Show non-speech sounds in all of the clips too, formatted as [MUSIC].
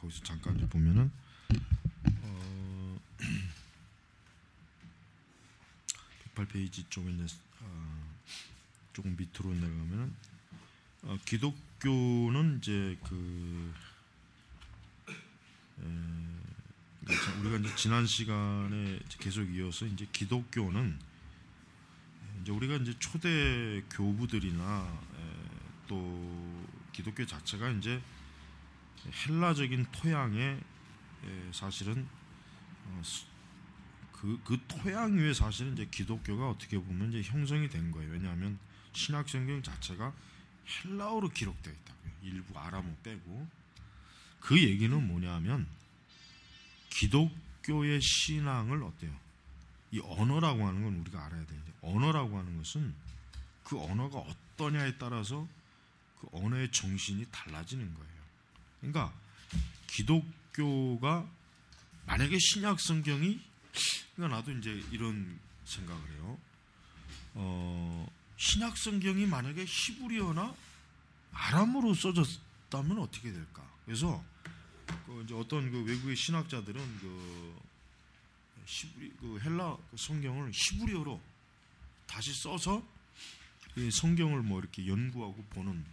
거기서 잠깐 이제 보면은 어, 108페이지 [CLEARS THROAT] 쪽에 이제 어, 조금 밑으로 내려가면은 어, 기독교는 이제 그 에, 그러니까 우리가 이제 지난 시간에 계속 이어서 이제 기독교는 이제 우리가 이제 초대 교부들이나 에, 또 기독교 자체가 이제 헬라적인 토양에 사실은 어, 그, 그 토양 위에 사실은 이제 기독교가 어떻게 보면 이제 형성이 된 거예요. 왜냐하면 신약 성경 자체가 헬라어로 기록되어 있다 일부 아람어 빼고 그 얘기는 뭐냐면 기독교의 신앙을 어때요? 이 언어라고 하는 건 우리가 알아야 되는데 언어라고 하는 것은 그 언어가 어떠냐에 따라서 그 언어의 정신이 달라지는 거예요. 그러니까 기독교가 만약에 신약 성경이 그러니까 나도 이제 이런 생각을 해요. 어, 신약 성경이 만약에 히브리어나 아람어로 써졌다면 어떻게 될까? 그래서 그 이제 어떤 그 외국의 신학자들은 그 히브리 그 헬라 그 성경을 히브리어로 다시 써서 성경을 뭐 이렇게 연구하고 보는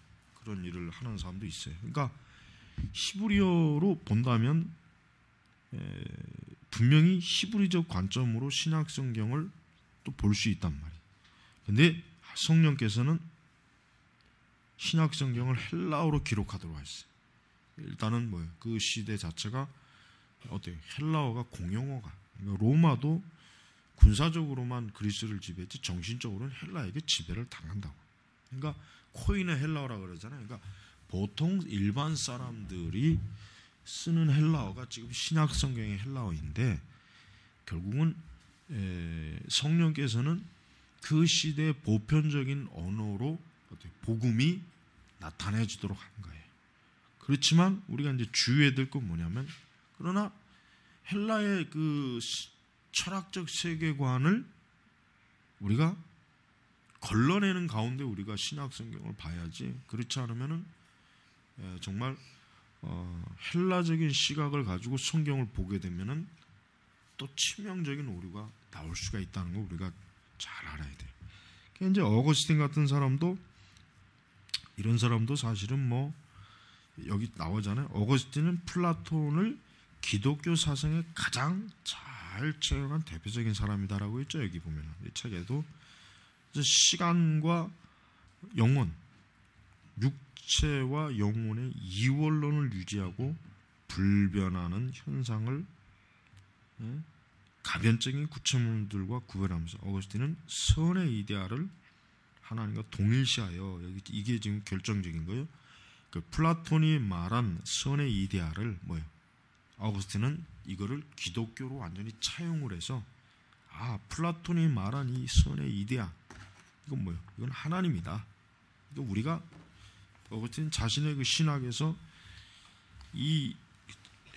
그런 일을 하는 사람도 있어요. 그러니까 히브리어로 본다면 분명히 히브리적 관점으로 신약 성경을 또 볼 수 있단 말이에요. 근데 성령께서는 신약 성경을 헬라어로 기록하도록 하셨어요. 일단은 뭐예요? 그 시대 자체가 어때 헬라어가 공용어가 그러니까 로마도 군사적으로만 그리스를 지배했지 정신적으로는 헬라에게 지배를 당한다고. 그러니까 코인의 헬라어라 그러잖아요. 그러니까 보통 일반 사람들이 쓰는 헬라어가 지금 신약 성경의 헬라어인데 결국은 성령께서는 그 시대의 보편적인 언어로 복음이 나타내지도록 한 거예요. 그렇지만 우리가 이제 주의해야 될건 뭐냐면 그러나 헬라의 그 철학적 세계관을 우리가 걸러내는 가운데 우리가 신약 성경을 봐야지 그렇지 않으면은 예, 정말 어, 헬라적인 시각을 가지고 성경을 보게 되면은 또 치명적인 오류가 나올 수가 있다는 거 우리가 잘 알아야 돼 그러니까 이제 어거스틴 같은 사람도 이런 사람도 사실은 뭐 여기 나오잖아요. 어거스틴은 플라톤을 기독교 사상에 가장 잘 채용한 대표적인 사람이다라고 했죠. 여기 보면 이 책에도 시간과 영혼, 육 육체와 영혼의 이원론을 유지하고 불변하는 현상을 예, 가변적인 구체문들과 구별하면서 어거스틴은 선의 이데아를 하나님과 동일시하여 이게 지금 결정적인 거예요. 그 플라톤이 말한 선의 이데아를 뭐예요? 아우스틴은 이거를 기독교로 완전히 차용을 해서 아 플라톤이 말한 이 선의 이데아 이건 뭐예요? 이건 하나님이다. 이거 우리가 어거틴 자신의 그 신학에서 이,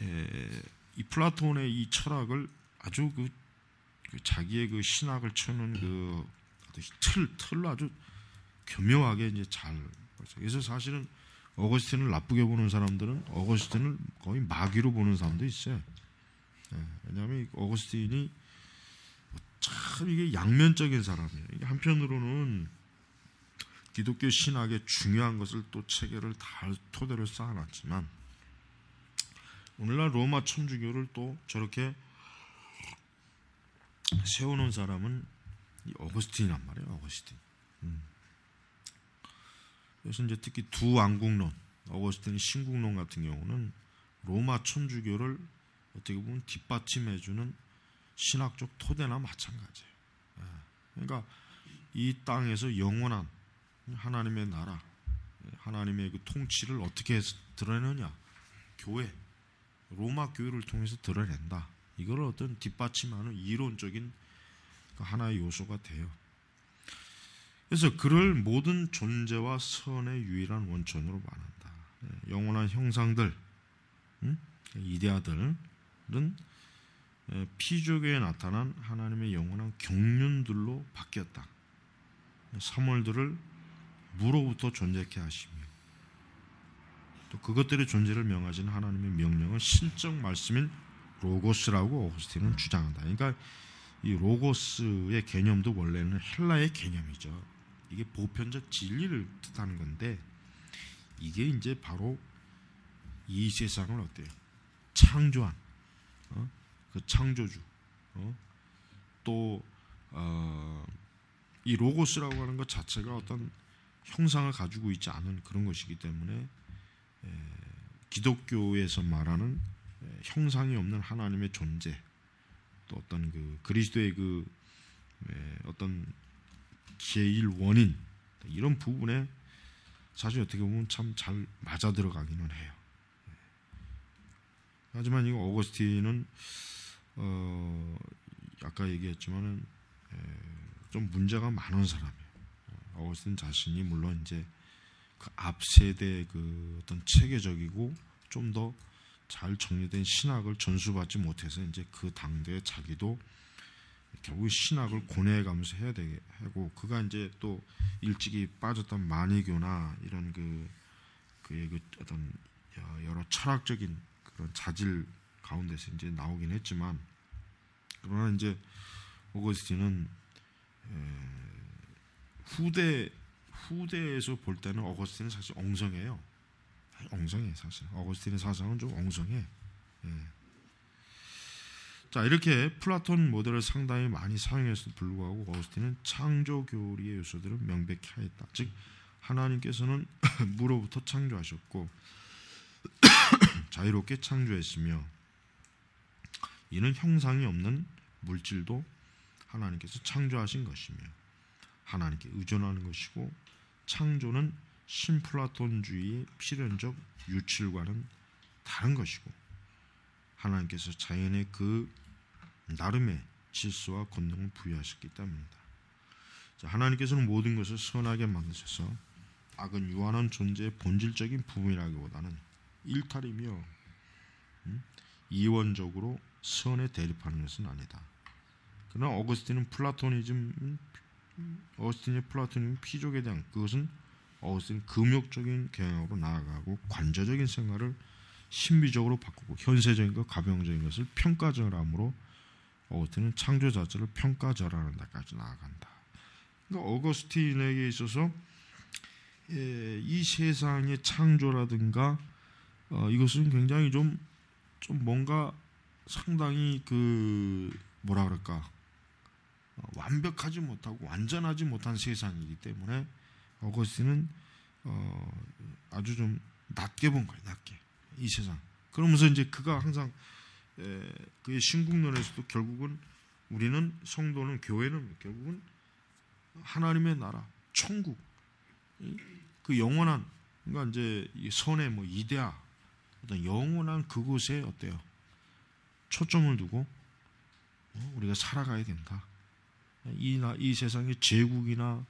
에, 이 플라톤의 이 철학을 아주 그, 그 자기의 그 신학을 쳐놓은그 틀, 틀로 아주 교묘하게 이제 잘 그래서 사실은 어거스틴을 나쁘게 보는 사람들은 어거스틴을 거의 마귀로 보는 사람도 있어요. 네, 왜냐하면 어거스틴이 참 이게 양면적인 사람이에요. 이게 한편으로는 기독교 신학의 중요한 것을 또 체계를 다 토대로 쌓아놨지만 오늘날 로마 천주교를 또 저렇게 세우는 사람은 어거스틴이란 말이에요. 어거스틴. 음. 그래서 이제 특히 두 왕국론, 어거스틴 신국론 같은 경우는 로마 천주교를 어떻게 보면 뒷받침해주는 신학적 토대나 마찬가지예요. 예. 그러니까 이 땅에서 영원한 하나님의 나라, 예, 하나님의 그 통치를 어떻게 드러내느냐? 교회, 로마 교회를 통해서 드러낸다. 이걸 어떤 뒷받침하는 이론적인 그 하나의 요소가 돼요. 그래서 그를 모든 존재와 선의 유일한 원천으로 말한다. 예, 영원한 형상들, 음? 이데아들은 예, 피조계에 나타난 하나님의 영원한 경륜들로 바뀌었다. 사물들을 무로부터 존재케 하시며 또 그것들의 존재를 명하시 하나님의 명령은 신적 말씀인 로고스라고 오스틴은 주장한다. 그러니까 이 로고스의 개념도 원래는 헬라의 개념이죠. 이게 보편적 진리를 뜻하는 건데 이게 이제 바로 이 세상을 어때요? 창조한 어? 그 창조주 어? 또이 어, 로고스라고 하는 것 자체가 어떤 형상을 가지고 있지 않은 그런 것이기 때문에 기독교에서 말하는 형상이 없는 하나님의 존재 또 어떤 그 그리스도의 그 어떤 제일 원인 이런 부분에 사실 어떻게 보면 참 잘 맞아 들어가기는 해요. 하지만 이 어거스틴은 어 아까 얘기했지만은 좀 문제가 많은 사람이에요. 오거스틴 자신이 물론 이제 그앞 세대 그 어떤 체계적이고 좀 더 잘 정리된 신학을 전수받지 못해서 이제 그 당대에 자기도 결국 신학을 고뇌해가면서 해야 되게 하고 그가 이제 또 일찍이 빠졌던 만니교나 이런 그 그의 그 어떤 여러 철학적인 그런 자질 가운데서 이제 나오긴 했지만 그러나 이제 오거스틴은 후대 후대에서 볼 때는 어거스틴은 사실 엉성해요. 엉성해 사실. 어거스틴의 사상은 좀 엉성해. 예. 자 이렇게 플라톤 모델을 상당히 많이 사용해서 불구하고 어거스틴은 창조 교리의 요소들을 명백히 하였다. 즉 하나님께서는 [LAUGHS] 무로부터 창조하셨고 [COUGHS] 자유롭게 창조했으며 이는 형상이 없는 물질도 하나님께서 창조하신 것이며 하나님께 의존하는 것이고 창조는 심플라톤주의의 필연적 유출과는 다른 것이고 하나님께서 자연의 그 나름의 질서와 권능을 부여하셨기 때문입니다. 자, 하나님께서는 모든 것을 선하게 만드셔서 악은 유한한 존재의 본질적인 부분이라기보다는 일탈이며 음? 이원적으로 선에 대립하는 것은 아니다. 그러나 어거스틴은 플라토니즘 음, 어스틴의 플라토닉 피족에 대한 그것은 어스틴 금욕적인 경향으로 나아가고 관저적인 생활을 신비적으로 바꾸고 현세적인 것 가병적인 것을 평가절함으로 어스틴은 창조 자체를 평가절하는 데까지 나아간다. 그러니까 어거스틴에게 있어서 예, 이 세상의 창조라든가 어, 이것은 굉장히 좀, 좀 뭔가 상당히 그 뭐라 그럴까 완벽하지 못하고 완전하지 못한 세상이기 때문에 어거스틴은 어, 아주 좀 낮게 본 거예요. 낮게 이 세상. 그러면서 이제 그가 항상 에, 그의 신국론에서도 결국은 우리는 성도는 교회는 결국은 하나님의 나라 천국 그 영원한 그러니까 이제 선의 뭐 이데아 어떤 영원한 그곳에 어때요 초점을 두고 어, 우리가 살아가야 된다. 이, 이 세상의 제국이나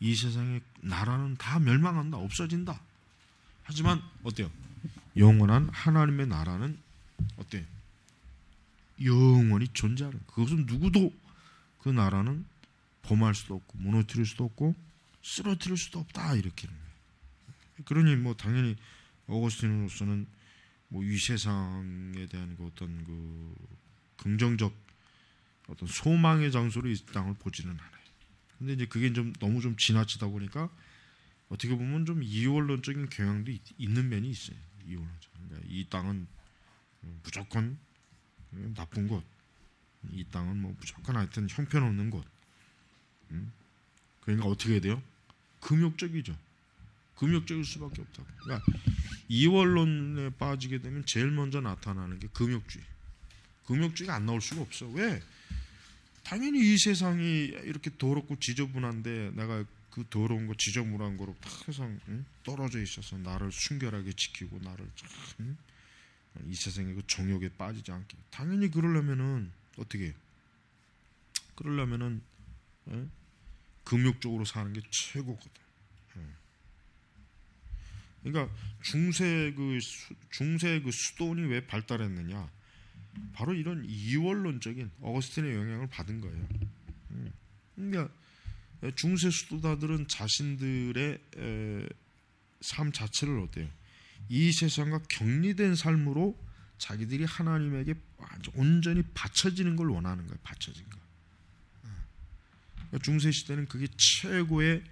이 세상의 나라는 다 멸망한다, 없어진다. 하지만 어때요? 영원한 하나님의 나라는 어때 영원히 존재하는 그것은 누구도 그 나라는 범할 수도 없고 무너뜨릴 수도 없고 쓰러뜨릴 수도 없다 이렇게 그러니 뭐 당연히 어거스틴으로서는 뭐 이 세상에 대한 그 어떤 그 긍정적 어떤 소망의 장소로 이 땅을 보지는 않아요. 근데 이제 그게 좀 너무 좀 지나치다 보니까 어떻게 보면 좀 이원론적인 경향도 있, 는 면이 있어요. 이원론적. 그러니까 이 땅은 무조건 나쁜 곳. 이 땅은 뭐 무조건 하여튼 형편없는 곳. 음? 그러니까 어떻게 해야 돼요? 금욕적이죠. 금욕적일 수밖에 없다고. 그러니까 이원론에 빠지게 되면 제일 먼저 나타나는 게 금욕주의. 금욕주의가 안 나올 수가 없어. 왜? 당연히 이 세상이 이렇게 더럽고 지저분한데 내가 그 더러운 거 지저분한 거로 항상 응? 떨어져 있어서 나를 순결하게 지키고 나를 응? 이 세상의 그 정욕에 빠지지 않게 당연히 그러려면은 어떻게 그러려면은 응? 금욕적으로 사는 게 최고거든. 그러니까 중세 그 수, 중세 그 수도원이 왜 발달했느냐? 바로 이런 이원론적인 어거스틴의 영향을 받은 거예요. 음. 그러니까 중세 수도다들은 자신들의 삶 자체를 어때요? 이 세상과 격리된 삶으로 자기들이 하나님에게 온전히 바쳐지는 걸 원하는 거예요. 바쳐진 거. 그러니까 음. 중세 시대는 그게 최고의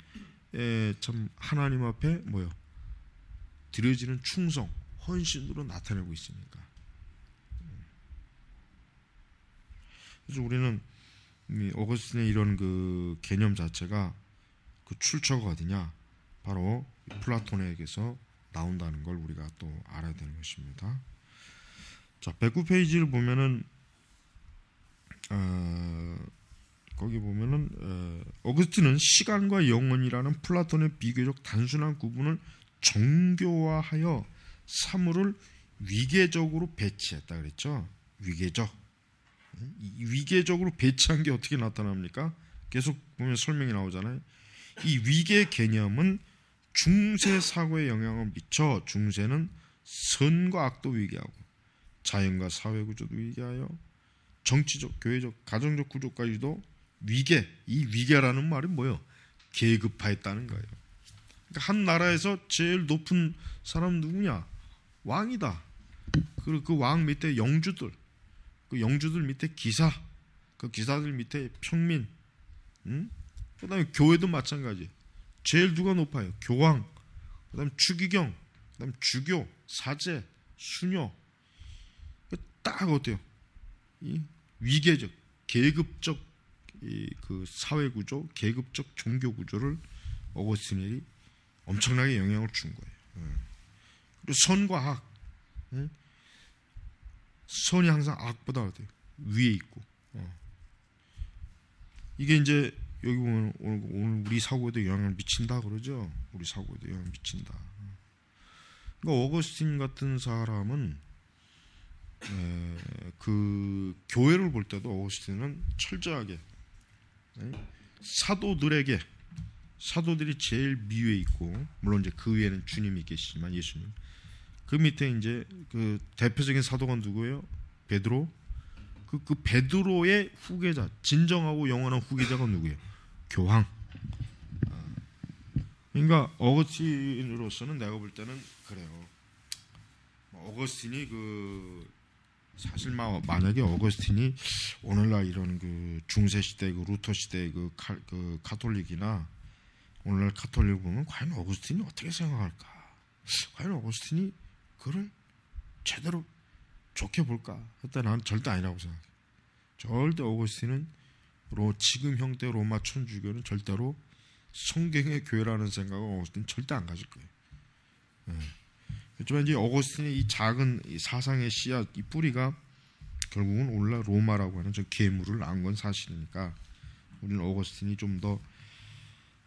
참 하나님 앞에 뭐요? 드려지는 충성, 헌신으로 나타내고 있으니까. 그래서 우리는 어거스틴의 이런 그 개념 자체가 그 출처가 어디냐 바로 플라톤에게서 나온다는 걸 우리가 또 알아야 되는 것입니다. 자, 109페이지를 보면은 어, 거기 보면은 어, 거스틴은 시간과 영혼이라는 플라톤의 비교적 단순한 구분을 정교화하여 사물을 위계적으로 배치했다 그랬죠. 위계적. 위계적으로 배치한 게 어떻게 나타납니까? 계속 보면 설명이 나오잖아요. 이 위계 개념은 중세 사고에 영향을 미쳐 중세는 선과 악도 위계하고 자연과 사회 구조도 위계하여 정치적, 교회적, 가정적 구조까지도 위계. 이 위계라는 말이 뭐요 계급화했다는 거예요. 그러니까 한 나라에서 제일 높은 사람 누구냐? 왕이다. 그리고 그 왕 밑에 영주들. 그 영주들 밑에 기사, 그 기사들 밑에 평민, 응? 그다음에 교회도 마찬가지. 제일 누가 높아요? 교황, 그다음 에 추기경, 그다음 에 주교, 사제, 수녀. 그 딱 어때요? 이 위계적, 계급적 그 사회 구조, 계급적 종교 구조를 어거스틴이 엄청나게 영향을 준 거예요. 예. 그리고 선과 학, 응? 선이 항상 악보다 어때요? 위에 있고. 어. 이게 이제 여기 보면 오늘, 오늘 우리 사고에도 영향을 미친다 그러죠. 우리 사고에도 영향을 미친다. 그러니까 어거스틴 같은 사람은 에, 그 교회를 볼 때도 어거스틴은 철저하게 에? 사도들에게 사도들이 제일 위에 있고 물론 이제 그 위에는 주님이 계시지만 예수님 그 밑에 이제 그 대표적인 사도가 누구예요? 베드로. 그, 그 베드로의 후계자, 진정하고 영원한 후계자가 누구예요? 교황. 아. 그러니까 어거스틴으로서는 내가 볼 때는 그래요. 어거스틴이 그 사실 막 만약에 어거스틴이 오늘날 이런 그 중세 시대 그 루터 시대 그, 카, 그 카톨릭이나 오늘날 카톨릭 보면 과연 어거스틴이 어떻게 생각할까? 과연 어거스틴이 그걸 제대로 좋게 볼까? 했다 나는 절대 아니라고 생각해. 절대 오거스틴은 로 지금 형태 로마 천주교는 절대로 성경의 교회라는 생각은 오거스틴 절대 안 가질 거예요. 예. 그렇지만 이제 어거스틴의 이 작은 사상의 씨앗 이 뿌리가 결국은 올라 로마라고 하는 저 괴물을 낳건 사실이니까 우리는 어거스틴이 좀더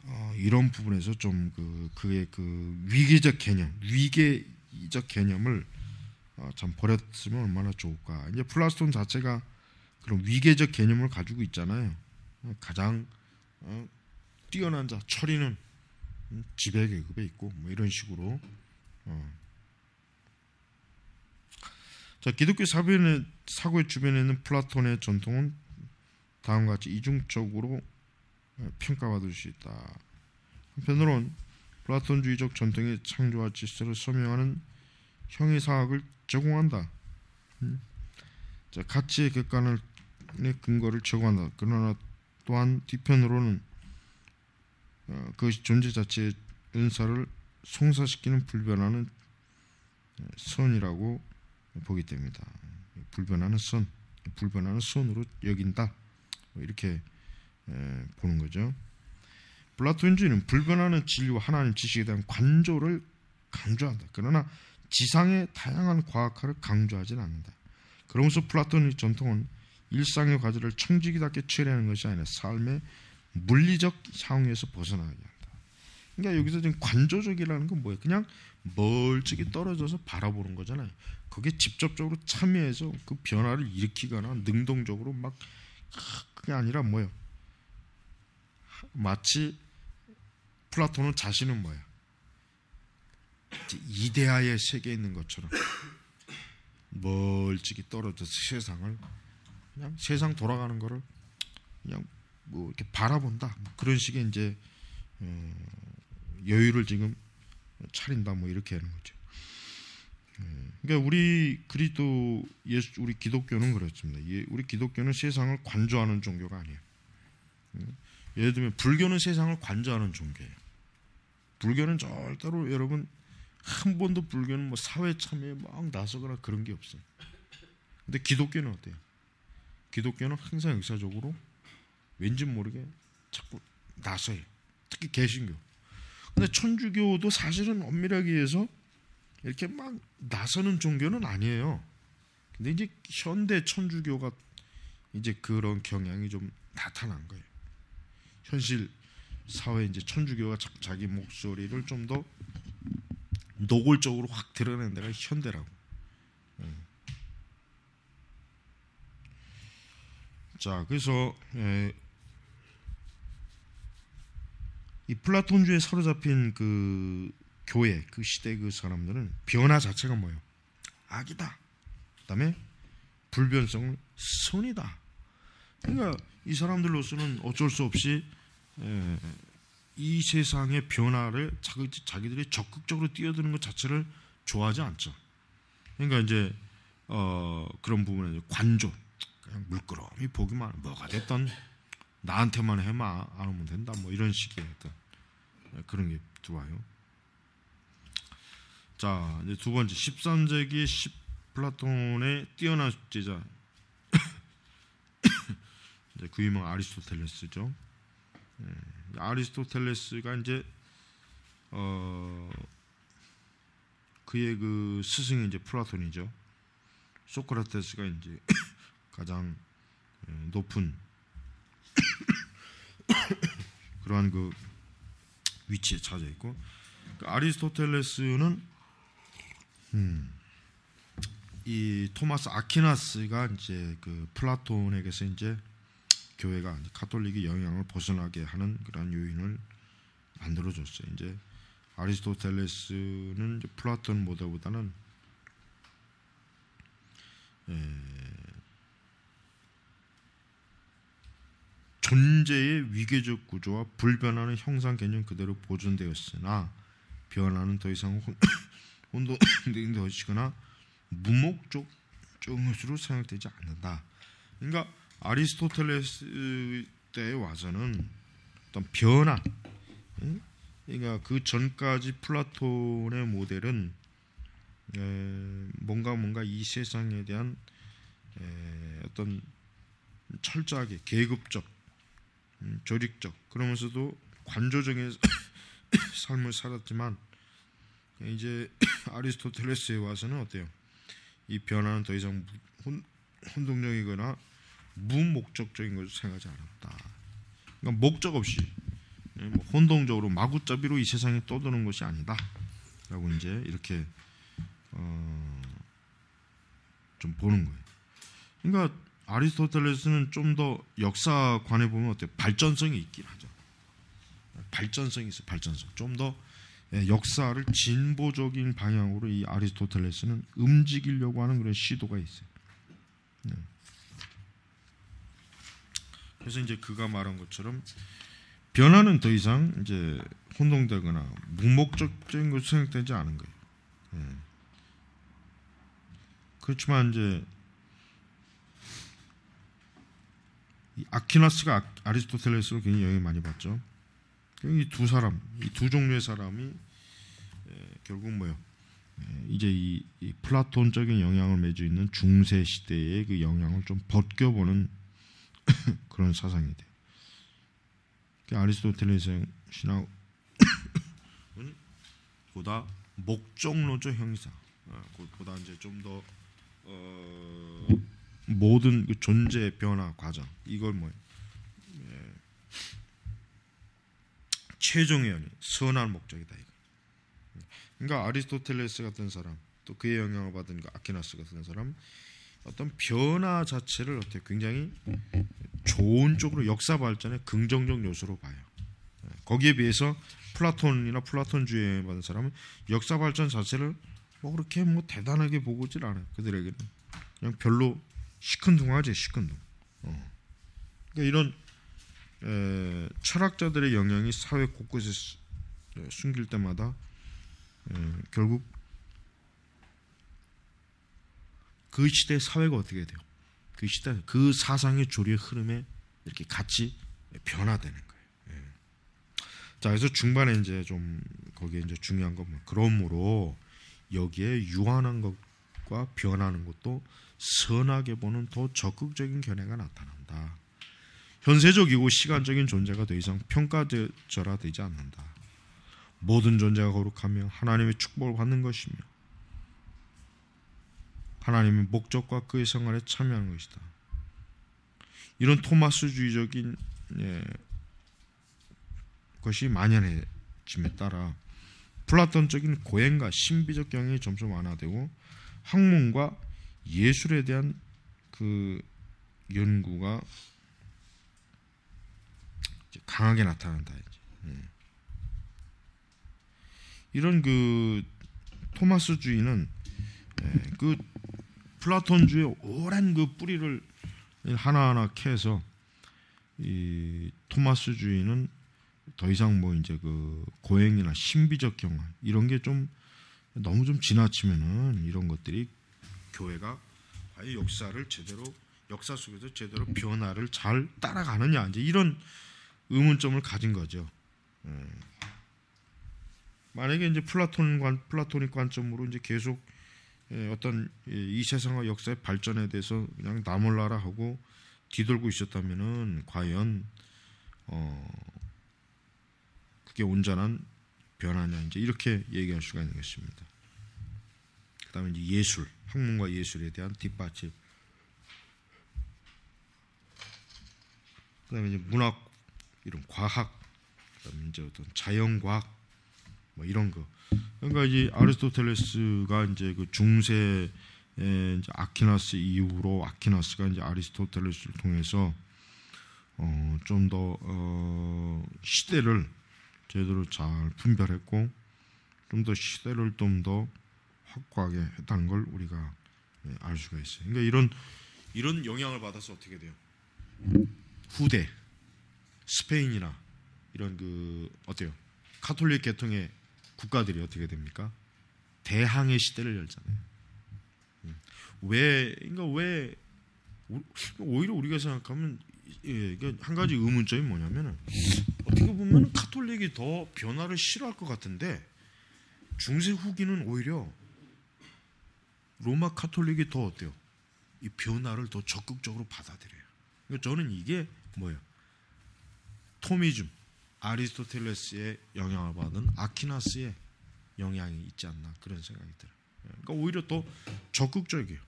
어, 이런 부분에서 좀 그 그의 그 위계적 개념, 위계 이적 개념을 어, 참 버렸으면 얼마나 좋을까. 이제 플라스톤 자체가 그런 위계적 개념을 가지고 있잖아요. 어, 가장 어, 뛰어난 자 처리는 지배 계급에 있고 뭐 이런 식으로 자 기독교 사변의 사고의 주변에 있는 플라톤의 전통은 다음과 같이 이중적으로 평가받을 수 있다. 한편으론 플라톤주의적 전통의 창조와 질서를 설명하는 형의사학을 제공한다. 음. 자, 가치의 객관의 근거를 제공한다. 그러나 또한 뒤편으로는 어, 그것이 존재 자체의 은사를 송사시키는 불변하는 어, 선이라고 보기 때문이다. 불변하는 선, 불변하는 선으로 여긴다. 뭐 이렇게 보는 거죠. 플라톤주의는 불변하는 진리와 하나님 지식에 대한 관조를 강조한다. 그러나 지상의 다양한 과학화를 강조하지는 않는다. 그러면서 플라톤의 전통은 일상의 과제를 청지기답게 처리하는 것이 아니라 삶의 물리적 상황에서 벗어나게 한다. 그러니까 여기서 지금 관조적이라는 건 뭐예요? 그냥 멀찍이 떨어져서 바라보는 거잖아요. 그게 직접적으로 참여해서 그 변화를 일으키거나 능동적으로 막 그게 아니라 뭐예요? 마치 플라톤은 자신은 뭐야? 이데아의 세계에 있는 것처럼 멀찍이 떨어져서 세상을 그냥 세상 돌아가는 거를 그냥 뭐 이렇게 바라본다 뭐 그런 식의 이제 어, 여유를 지금 차린다 뭐 이렇게 하는 거죠. 예, 그러니까 우리 그리스도 예수 우리 기독교는 그렇습니다. 예, 우리 기독교는 세상을 관조하는 종교가 아니에요. 음, 예를 들면 불교는 세상을 관조하는 종교예요. 불교는 절대로 여러분 한 번도 불교는 뭐 사회 참여에 막 나서거나 그런 게 없어요. 근데 기독교는 어때요? 기독교는 항상 역사적으로 왠지 모르게 자꾸 나서요. 특히 개신교. 근데 천주교도 사실은 엄밀하게 해서 이렇게 막 나서는 종교는 아니에요. 근데 이제 현대 천주교가 이제 그런 경향이 좀 나타난 거예요. 현실 사회 이제 천주교가 자기 목소리를 좀 더 노골적으로 확드러내는 데가 현대라고. 음. 자, 그래서 에, 예. 이 플라톤주에 사로잡힌 그 교회 그 시대 그 사람들은 변화 자체가 뭐예요? 악이다. 그다음에 불변성은 선이다. 그러니까 이 사람들로서는 어쩔 수 없이 이 세상의 변화를 자기들이 적극적으로 뛰어드는 것 자체를 좋아하지 않죠. 그러니까 이제 어, 그런 부분에 관조, 그냥 물끄러미 보기만 뭐가 됐던 나한테만 해마 안 오면 된다 뭐 이런 식의 어떤 그런 게들어요 자, 이제 두 번째 13세기 10 플라톤의 뛰어난 숙자 [COUGHS] 이제 그 유명 아리스토텔레스죠. 음, 아리스토텔레스가 이제 어 그의 그 스승이 이제 플라톤이죠. 소크라테스가 이제 [COUGHS] 가장 어, 높은 [COUGHS] 그러한 그 위치에 차져 있고 그 아리스토텔레스는 음, 이 토마스 아퀴나스가 이제 그 플라톤에게서 이제 교회가 카톨릭의 영향을 벗어나게 하는 그런 요인을 만들어줬어요. 이제 아리스토텔레스는 이제 플라톤 모델보다는 에, 존재의 위계적 구조와 불변하는 형상 개념 그대로 보존되었으나 변화는 더 이상 혼동된 것이거나 [COUGHS] 무목적 으로 생각되지 않는다. 그러니까 아리스토텔레스 때의 와서는 어떤 변화 그러니까 그 전까지 플라톤의 모델은 뭔가 뭔가 이 세상에 대한 어떤 철저하게 계급적, 음, 조직적 그러면서도 관조적인 [COUGHS] 삶을 살았지만 이제 [COUGHS] 아리스토텔레스에 와서는 어때요? 이 변화는 더 이상 혼동적이거나 무목적적인 것을 생각하지 않았다. 그러니까 목적 없이 예, 뭐 혼동적으로 마구잡이로 이 세상에 떠드는 것이 아니다라고 이제 이렇게 어좀 보는 거예요. 그러니까 아리스토텔레스는 좀 더 역사관에 보면 어때요? 발전성이 있긴 하죠. 발전성이 있어 발전성. 좀더 예, 역사를 진보적인 방향으로 이 아리스토텔레스는 움직이려고 하는 그런 시도가 있어요. 네. 그래서 이제 그가 말한 것처럼 변화는 더 이상 이제 혼동되거나 무목적적인 것으로 생각되지 않은 거예요. 예. 그렇지만 이제 아퀴나스가 아, 아리스토텔레스로 굉장히 영향 많이 받죠. 이 두 사람, 이 두 종류의 사람이 예, 결국 뭐요? 예, 이제 이, 플라톤적인 영향을 맺어 있는 중세 시대의 그 영향을 좀 벗겨보는 [LAUGHS] 그런 사상이 돼. 아리스토텔레스 신학 [COUGHS] 보다 목적론적 형상 어, 보다 이제 좀더 어, 모든 그 존재 변화 과정 이걸 뭐 예. 최종의 연인 선한 목적이다 이거. 그러니까 아리스토텔레스 같은 사람 또 그의 영향을 받은 그 아키나스 같은 사람 어떤 변화 자체를 어떻게 굉장히 좋은 쪽으로 역사 발전의 긍정적 요소로 봐요. 네, 거기에 비해서 플라톤이나 플라톤 주의 받은 사람은 역사 발전 자체를 뭐 그렇게 뭐 대단하게 보고질 않아요. 그들에게는 그냥 별로 시큰둥하지 시큰둥. 어. 그러니까 이런 에, 철학자들의 영향이 사회 곳곳에 예, 숨길 때마다 에, 결국 그 시대 사회가 어떻게 돼요? 그 시대 그 사상의 조류의 흐름에 이렇게 같이 변화되는 거예요. 예. 자 그래서 중반에 이제 좀 거기에 이제 중요한 건 뭐 그러므로 여기에 유한한 것과 변하는 것도 선하게 보는 더 적극적인 견해가 나타난다. 현세적이고 시간적인 존재가 더 이상 평가절하되지 않는다. 모든 존재가 거룩하며 하나님의 축복을 받는 것이며 하나님의 목적과 그의 생활에 참여하는 것이다. 이런 토마스주의적인 예, 것이 만연해짐에 따라 플라톤적인 고행과 신비적 경향이 점점 완화되고 학문과 예술에 대한 그 연구가 강하게 나타난다. 이제. 예. 이런 그 토마스주의는 예, 그 플라톤주의 오랜 그 뿌리를 하나하나 캐서 이 토마스주의는 더 이상 뭐 이제 그 고행이나 신비적 경험 이런 게 좀 너무 좀 지나치면은 이런 것들이 교회가 과연 역사를 제대로 역사 속에서 제대로 변화를 잘 따라가느냐 이제 이런 의문점을 가진 거죠. 예. 만약에 이제 플라톤 관 플라토닉 관점으로 이제 계속 예, 어떤 이 세상과 역사의 발전에 대해서 그냥 나몰라라 하고 뒤돌고 있었다면은 과연 어 그게 온전한 변화냐 이제 이렇게 얘기할 수가 있는 것입니다. 그다음에 이제 예술, 학문과 예술에 대한 뒷받침. 그다음에 이제 문학 이런 과학, 그다음에 이제 어떤 자연과학 뭐 이런 거. 그러니까 이 아리스토텔레스가 이제 그 중세 이제 아퀴나스 이후로 아퀴나스가 이제 아리스토텔레스를 통해서 어, 좀 더 어, 시대를 제대로 잘 분별했고 좀 더 시대를 좀 더 확고하게 했다는 걸 우리가 예, 알 수가 있어요. 그러니까 이런 이런 영향을 받아서 어떻게 돼요? 후대 스페인이나 이런 그 어때요? 카톨릭 계통의 국가들이 어떻게 됩니까? 대항의 시대를 열잖아요. 음. 왜 그러니까 왜 오히려 우리가 생각하면 예, 그러니까 한 가지 의문점이 뭐냐면 어떻게 보면 카톨릭이 더 변화를 싫어할 것 같은데 중세 후기는 오히려 로마 카톨릭이 더 어때요? 이 변화를 더 적극적으로 받아들여요. 그러니까 저는 이게 뭐예요? 토미즘 아리스토텔레스의 영향을 받은 아퀴나스의 영향이 있지 않나 그런 생각이 들어요. 예, 그러니까 오히려 더 적극적이에요.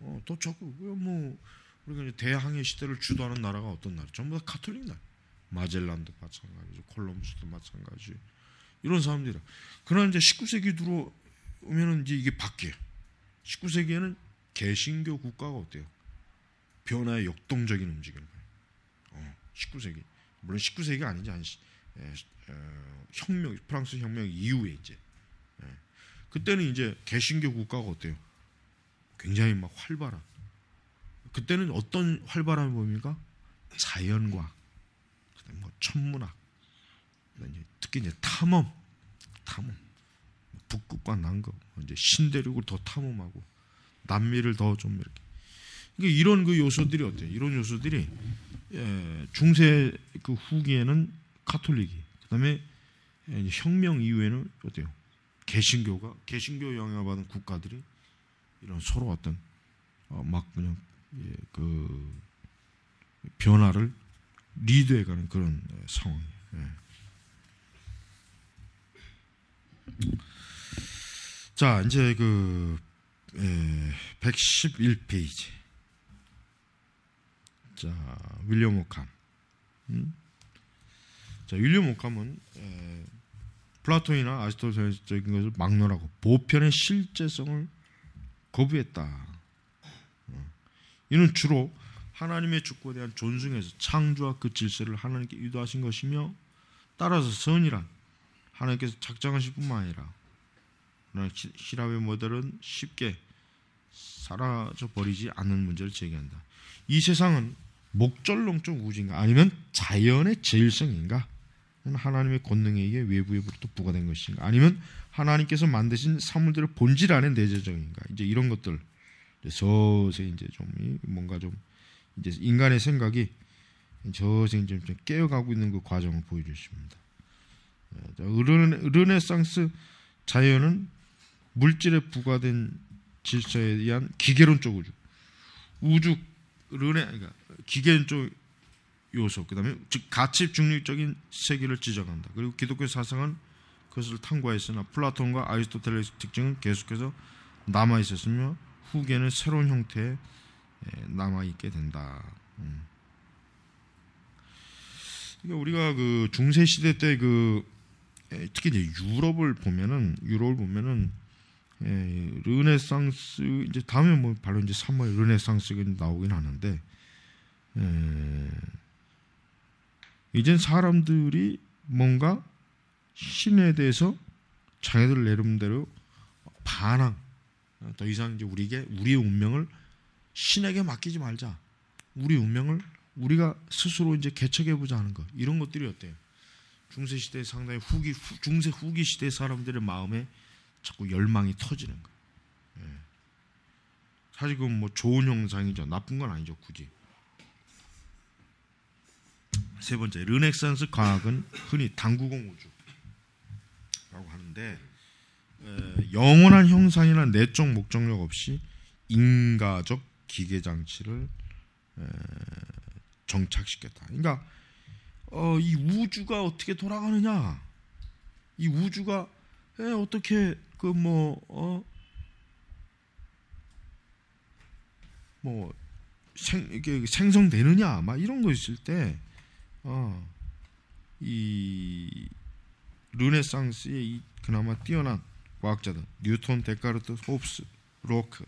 어, 더 적극. 뭐 우리가 대항해 시대를 주도하는 나라가 어떤 나라? 전부 다 가톨릭 나라. 마젤란도 마찬가지고 콜럼스도 마찬가지. 이런 사람들이라. 그러나 이제 19세기 들어오면은 이제 이게 바뀌어요. 19세기에는 개신교 국가가 어때요? 변화의 역동적인 움직임을 해요. 어, 19세기. 물론 19세기가 아니지 한 에, 예, 어, 혁명 프랑스 혁명 이후에 이제 에, 예. 그때는 이제 개신교 국가가 어때요? 굉장히 막 활발한. 그때는 어떤 활발한 뭡니까? 자연과 그다음 뭐 천문학, 특히 이제 탐험, 탐험, 뭐 북극과 남극, 뭐 이제 신대륙을 더 탐험하고 남미를 더 좀 이렇게. 그러니까 이런 그 요소들이 어때요? 이런 요소들이 예, 중세 그 후기에는 카톨릭이 그다음에 예, 혁명 이후에는 어때요? 개신교가 개신교 영향받은 을 국가들이 이런 서로 어떤 어, 막 그냥 예, 그 변화를 리드해가는 그런 예, 상황이에요. 예. 자 이제 그 예, 111페이지. 자 윌리엄 오캄. 음? 자, 윤리 목감은 에, 플라톤이나 아리스토텔레스적인 것을 막론하고 보편의 실제성을 거부했다. 어. 이는 주로 하나님의 주권에 대한 존중에서 창조와 그 질서를 하나님께 유도하신 것이며 따라서 선이란 하나님께서 작정하실 뿐만 아니라 신학의 모델은 쉽게 사라져 버리지 않는 문제를 제기한다. 이 세상은 목절론적 우주인가 아니면 자연의 제일성인가 하나님의 권능에 의해 외부의 로부터 부과된 것인가? 아니면 하나님께서 만드신 사물들을 본질 안에 내재적인가? 이제 이런 것들 서서 이제 좀 뭔가 좀 이제 인간의 생각이 저생 좀 깨어가고 있는 그 과정을 보여주십니다. 르네, 상스 자연은 물질에 부과된 질서에 의한 기계론적 우주, 우주 르네 그러니까 기계론적 요소, 그다음에 즉 가치 중립적인 세계를 지적한다. 그리고 기독교 사상은 그것을 탐구하였으나 플라톤과 아리스토텔레스 특징은 계속해서 남아 있었으며 후기에는 새로운 형태에 남아 있게 된다. 음. 그러니까 우리가 그 중세 시대 때 그 특히 이제 유럽을 보면은 유럽을 보면은 예, 르네상스 이제 다음에 뭐 바로 이제 3월 르네상스가 나오긴 하는데 예, 이젠 사람들이 뭔가 신에 대해서 자기들 내름대로 반항 더 이상 이제 우리에게 우리의 운명을 신에게 맡기지 말자 우리 운명을 우리가 스스로 이제 개척해 보자 하는 것 이런 것들이 어때요? 중세 시대 상당히 후기 후, 중세 후기 시대 사람들의 마음에 자꾸 열망이 터지는 거예 사실 그건 뭐 좋은 형상이죠. 나쁜 건 아니죠, 굳이. 세 번째 르네상스 과학은 흔히 당구공 우주라고 하는데 에, 영원한 형상이나 내적 목적력 없이 인가적 기계 장치를 정착시켰다. 그러니까 어, 이 우주가 어떻게 돌아가느냐, 이 우주가 에, 어떻게 그뭐 어, 뭐 생, 이게 생성되느냐 막 이런 거 있을 때 어, 이 르네상스의 이 그나마 뛰어난 과학자들 뉴턴, 데카르트, 홉스, 로크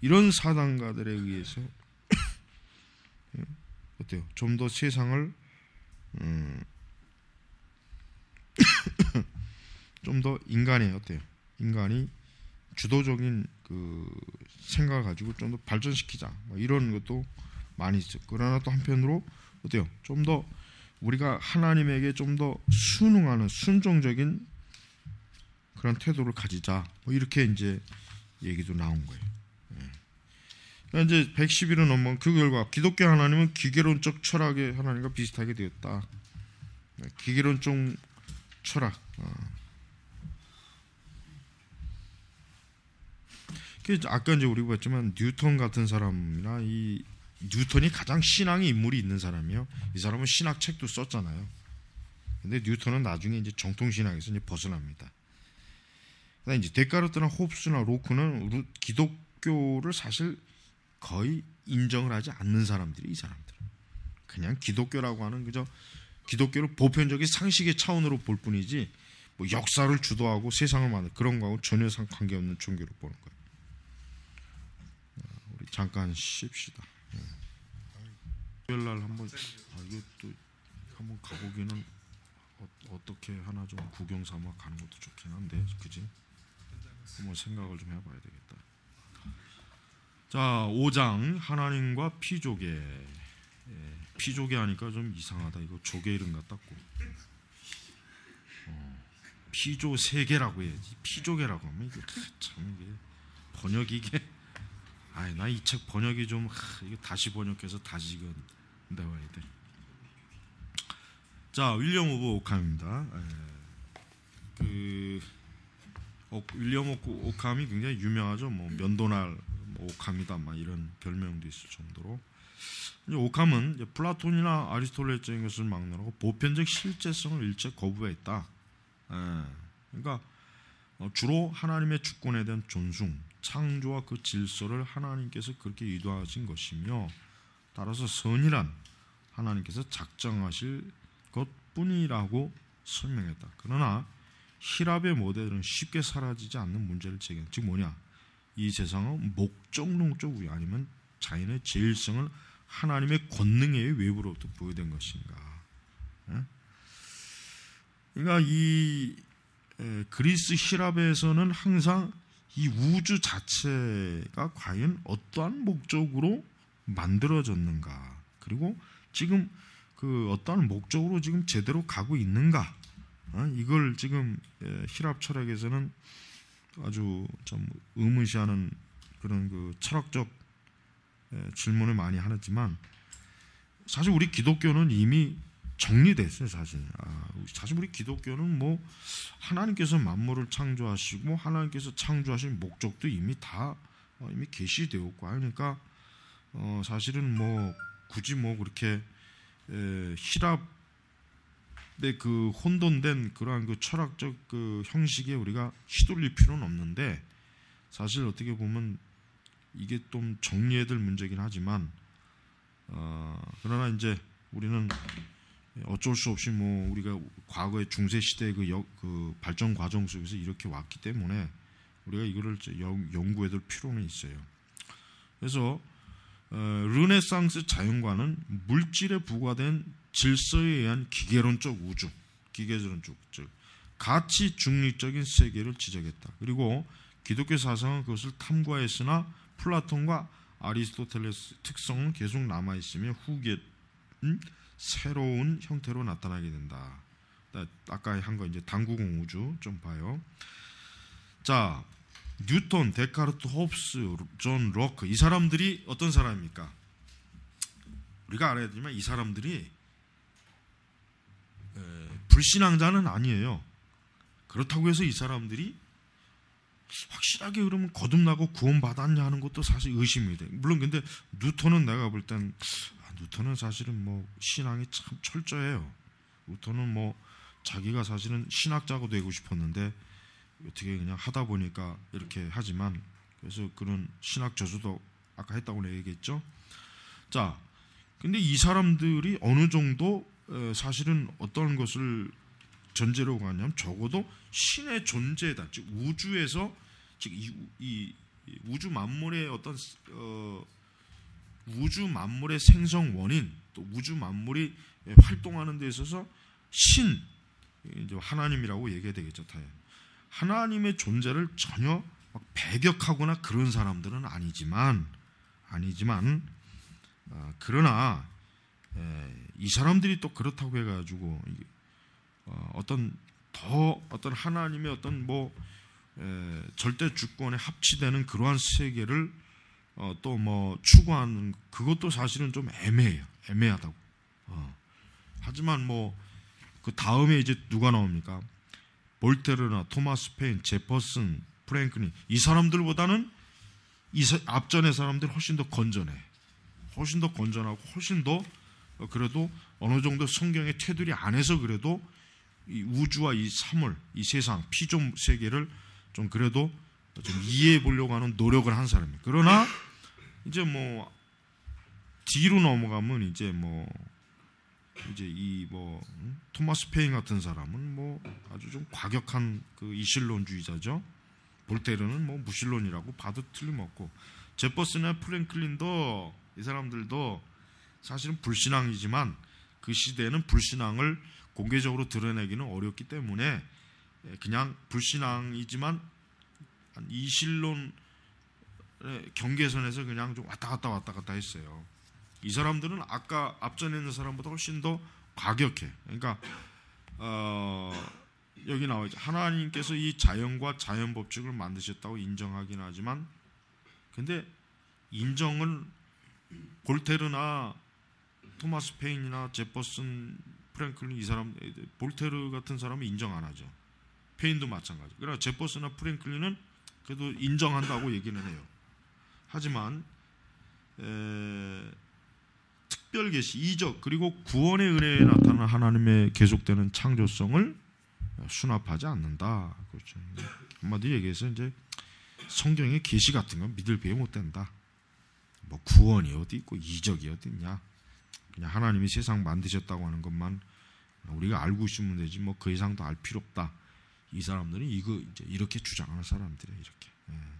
이런 사단가들에 의해서 [COUGHS] 어때요? 좀 더 세상을 음, [COUGHS] 좀 더 인간이 어때요? 인간이 주도적인 그 생각을 가지고 좀 더 발전시키자 뭐 이런 것도 많이 있어. 그러나 또 한편으로 어때요? 좀더 우리가 하나님에게 좀 더 순응하는 순종적인 그런 태도를 가지자. 뭐 이렇게 이제 얘기도 나온 거예요. 예. 그러니까 이제 111은 넘어 그 결과 기독교 하나님은 기계론적 철학의 하나님과 비슷하게 되었다. 예, 기계론적 철학. 어. 아까 이제 우리 봤지만 뉴턴 같은 사람이나 이 뉴턴이 가장 신앙의 인물이 있는 사람이에요. 이 사람은 신학 책도 썼잖아요. 근데 뉴턴은 나중에 이제 정통 신학에서 이제 벗어납니다. 그다음 이제 데카르트나 홉스나 로크는 기독교를 사실 거의 인정을 하지 않는 사람들이 이 사람들. 그냥 기독교라고 하는 그저 기독교를 보편적인 상식의 차원으로 볼 뿐이지 뭐 역사를 주도하고 세상을 만든 그런 거하고 전혀 상관없는 종교로 보는 거예요. 아, 우리 잠깐 쉽시다. 토요일 날 한번 아이것또 한번 가보기는 어, 떻게 하나 좀 구경 삼아 가는 것도 좋긴 한데 그지? 한번 생각을 좀 해봐야 되겠다. 자 5장 하나님과 피조개 예, 피조개 하니까 좀 이상하다 이거 조개 이름 같다고 어, 피조 세계라고 해야지 피조개라고 하면 이게 참 이게 번역 이게 아이 나이 책 번역이 좀 하, 이거 다시 번역해서 다시 이건 That 자 윌리엄 오브 오캄입니다. 예. 그 어, 윌리엄 오크, 오캄이 굉장히 유명하죠. 뭐 면도날 뭐오이다막 이런 별명도 있을 정도로. 오캄은 플라톤이나 아리스토텔레스인 것을 막론하고 보편적 실제성을 일제 거부했다. 에, 예. 그러니까 어, 주로 하나님의 주권에 대한 존중, 창조와 그 질서를 하나님께서 그렇게 유도하신 것이며 따라서 선이란 하나님께서 작정하실 것뿐이라고 설명했다. 그러나 히랍의 모델은 쉽게 사라지지 않는 문제를 제기한다. 즉 뭐냐? 이 세상은 목적론 적이 아니면 자연의 제일성을 하나님의 권능에 의해 외부로부터 부여된 것인가. 예? 그러니까 이 그리스 히랍에서는 항상 이 우주 자체가 과연 어떠한 목적으로 만들어졌는가? 그리고 지금 그 어떤 목적으로 지금 제대로 가고 있는가? 어? 이걸 지금 히랍 예, 철학에서는 아주 좀 의문시하는 그런 그 철학적 예, 질문을 많이 하지만 사실 우리 기독교는 이미 정리됐어요 사실. 아, 사실 우리 기독교는 뭐 하나님께서 만물을 창조하시고 하나님께서 창조하신 목적도 이미 다 어, 이미 계시되었고 그러니까 어, 사실은 뭐 굳이 뭐 그렇게 에, 히랍의 그 혼돈된 그러한 그 철학적 그 형식에 우리가 휘둘릴 필요는 없는데 사실 어떻게 보면 이게 좀 정리해야 될 문제긴 하지만 어, 그러나 이제 우리는 어쩔 수 없이 뭐 우리가 과거의 중세 시대의 그, 여, 그 발전 과정 속에서 이렇게 왔기 때문에 우리가 이거를 연, 연구해둘 필요는 있어요. 그래서 어, 르네상스 자연과는 물질에 부과된 질서에 의한 기계론적 우주, 기계론적 즉 가치 중립적인 세계를 지적했다. 그리고 기독교 사상은 그것을 탐구하였으나 플라톤과 아리스토텔레스 특성은 계속 남아 있으며 후기에 음, 새로운 형태로 나타나게 된다. 아까 한거 이제 당구공 우주 좀 봐요. 자, 뉴턴, 데카르트, 홉스, 존 로크 이 사람들이 어떤 사람입니까? 우리가 알아야 되지만 이 사람들이 불신앙자는 아니에요. 그렇다고 해서 이 사람들이 확실하게 그러면 거듭나고 구원받았냐 하는 것도 사실 의심이 돼. 물론 근데 뉴턴은 내가 볼땐 아, 뉴턴은 사실은 뭐 신앙이 참 철저해요. 뉴턴은 뭐 자기가 사실은 신학자고 되고 싶었는데 어떻게 그냥 하다 보니까 이렇게 하지만 그래서 그런 신학 저주도 아까 했다고 얘기했죠. 자, 근데 이 사람들이 어느 정도 어, 사실은 어떤 것을 전제로 가냐면 적어도 신의 존재다. 즉 우주에서 즉 이, 이 우주 만물의 어떤 어, 우주 만물의 생성 원인 또 우주 만물이 활동하는 데 있어서 신 이제 하나님이라고 얘기해야 되겠죠. 타연. 하나님의 존재를 전혀 막 배격하거나 그런 사람들은 아니지만 아니지만 어, 그러나 에, 이 사람들이 또 그렇다고 해가지고 어, 어떤 더 어떤 하나님의 어떤 뭐 에, 절대 주권에 합치되는 그러한 세계를 어, 또뭐 추구하는 그것도 사실은 좀 애매해요 애매하다고 어. 하지만 뭐 그 다음에 이제 누가 나옵니까? 볼테르나 토마스 페인, 제퍼슨, 프랭클린 이 사람들보다는 이 앞전의 사람들이 훨씬 더 건전해. 훨씬 더 건전하고 훨씬 더 어, 그래도 어느 정도 성경의 테두리 안에서 그래도 이 우주와 이 사물, 이 세상, 피조 세계를 좀 그래도 좀 이해해 보려고 하는 노력을 한 사람이에요. 그러나 이제 뭐 뒤로 넘어가면 이제 뭐 이제 이뭐 음? 토마스 페인 같은 사람은 뭐 아주 좀 과격한 그 이실론주의자죠. 볼테르는 뭐 무실론이라고 봐도 틀림없고 제퍼슨이나 프랭클린도 이 사람들도 사실은 불신앙이지만 그 시대에는 불신앙을 공개적으로 드러내기는 어렵기 때문에 예, 그냥 불신앙이지만 이실론 경계선에서 그냥 좀 왔다 갔다 왔다 갔다 했어요. 이 사람들은 아까 앞전에 있는 사람보다 훨씬 더 과격해. 그러니까 어, 여기 나와 있죠. 하나님께서 이 자연과 자연 법칙을 만드셨다고 인정하긴 하지만 근데 인정을 볼테르나 토마스 페인이나 제퍼슨 프랭클린 이 사람 볼테르 같은 사람은 인정 안 하죠. 페인도 마찬가지. 그러나 제퍼슨이나 프랭클린은 그래도 인정한다고 얘기는 해요. 하지만 에, 특별 계시 이적 그리고 구원의 은혜에 나타난 하나님의 계속되는 창조성을 수납하지 않는다. 그렇죠. 한마디로 얘기해서 이제 성경의 계시 같은 건 믿을 배에 못 된다. 뭐 구원이 어디 있고 이적이 어디 있냐? 그냥 하나님이 세상 만드셨다고 하는 것만 우리가 알고 있으면 되지 뭐 그 이상 도알 필요 없다. 이 사람들은 이거 이제 이렇게 주장하는 사람들이 이렇게. 예.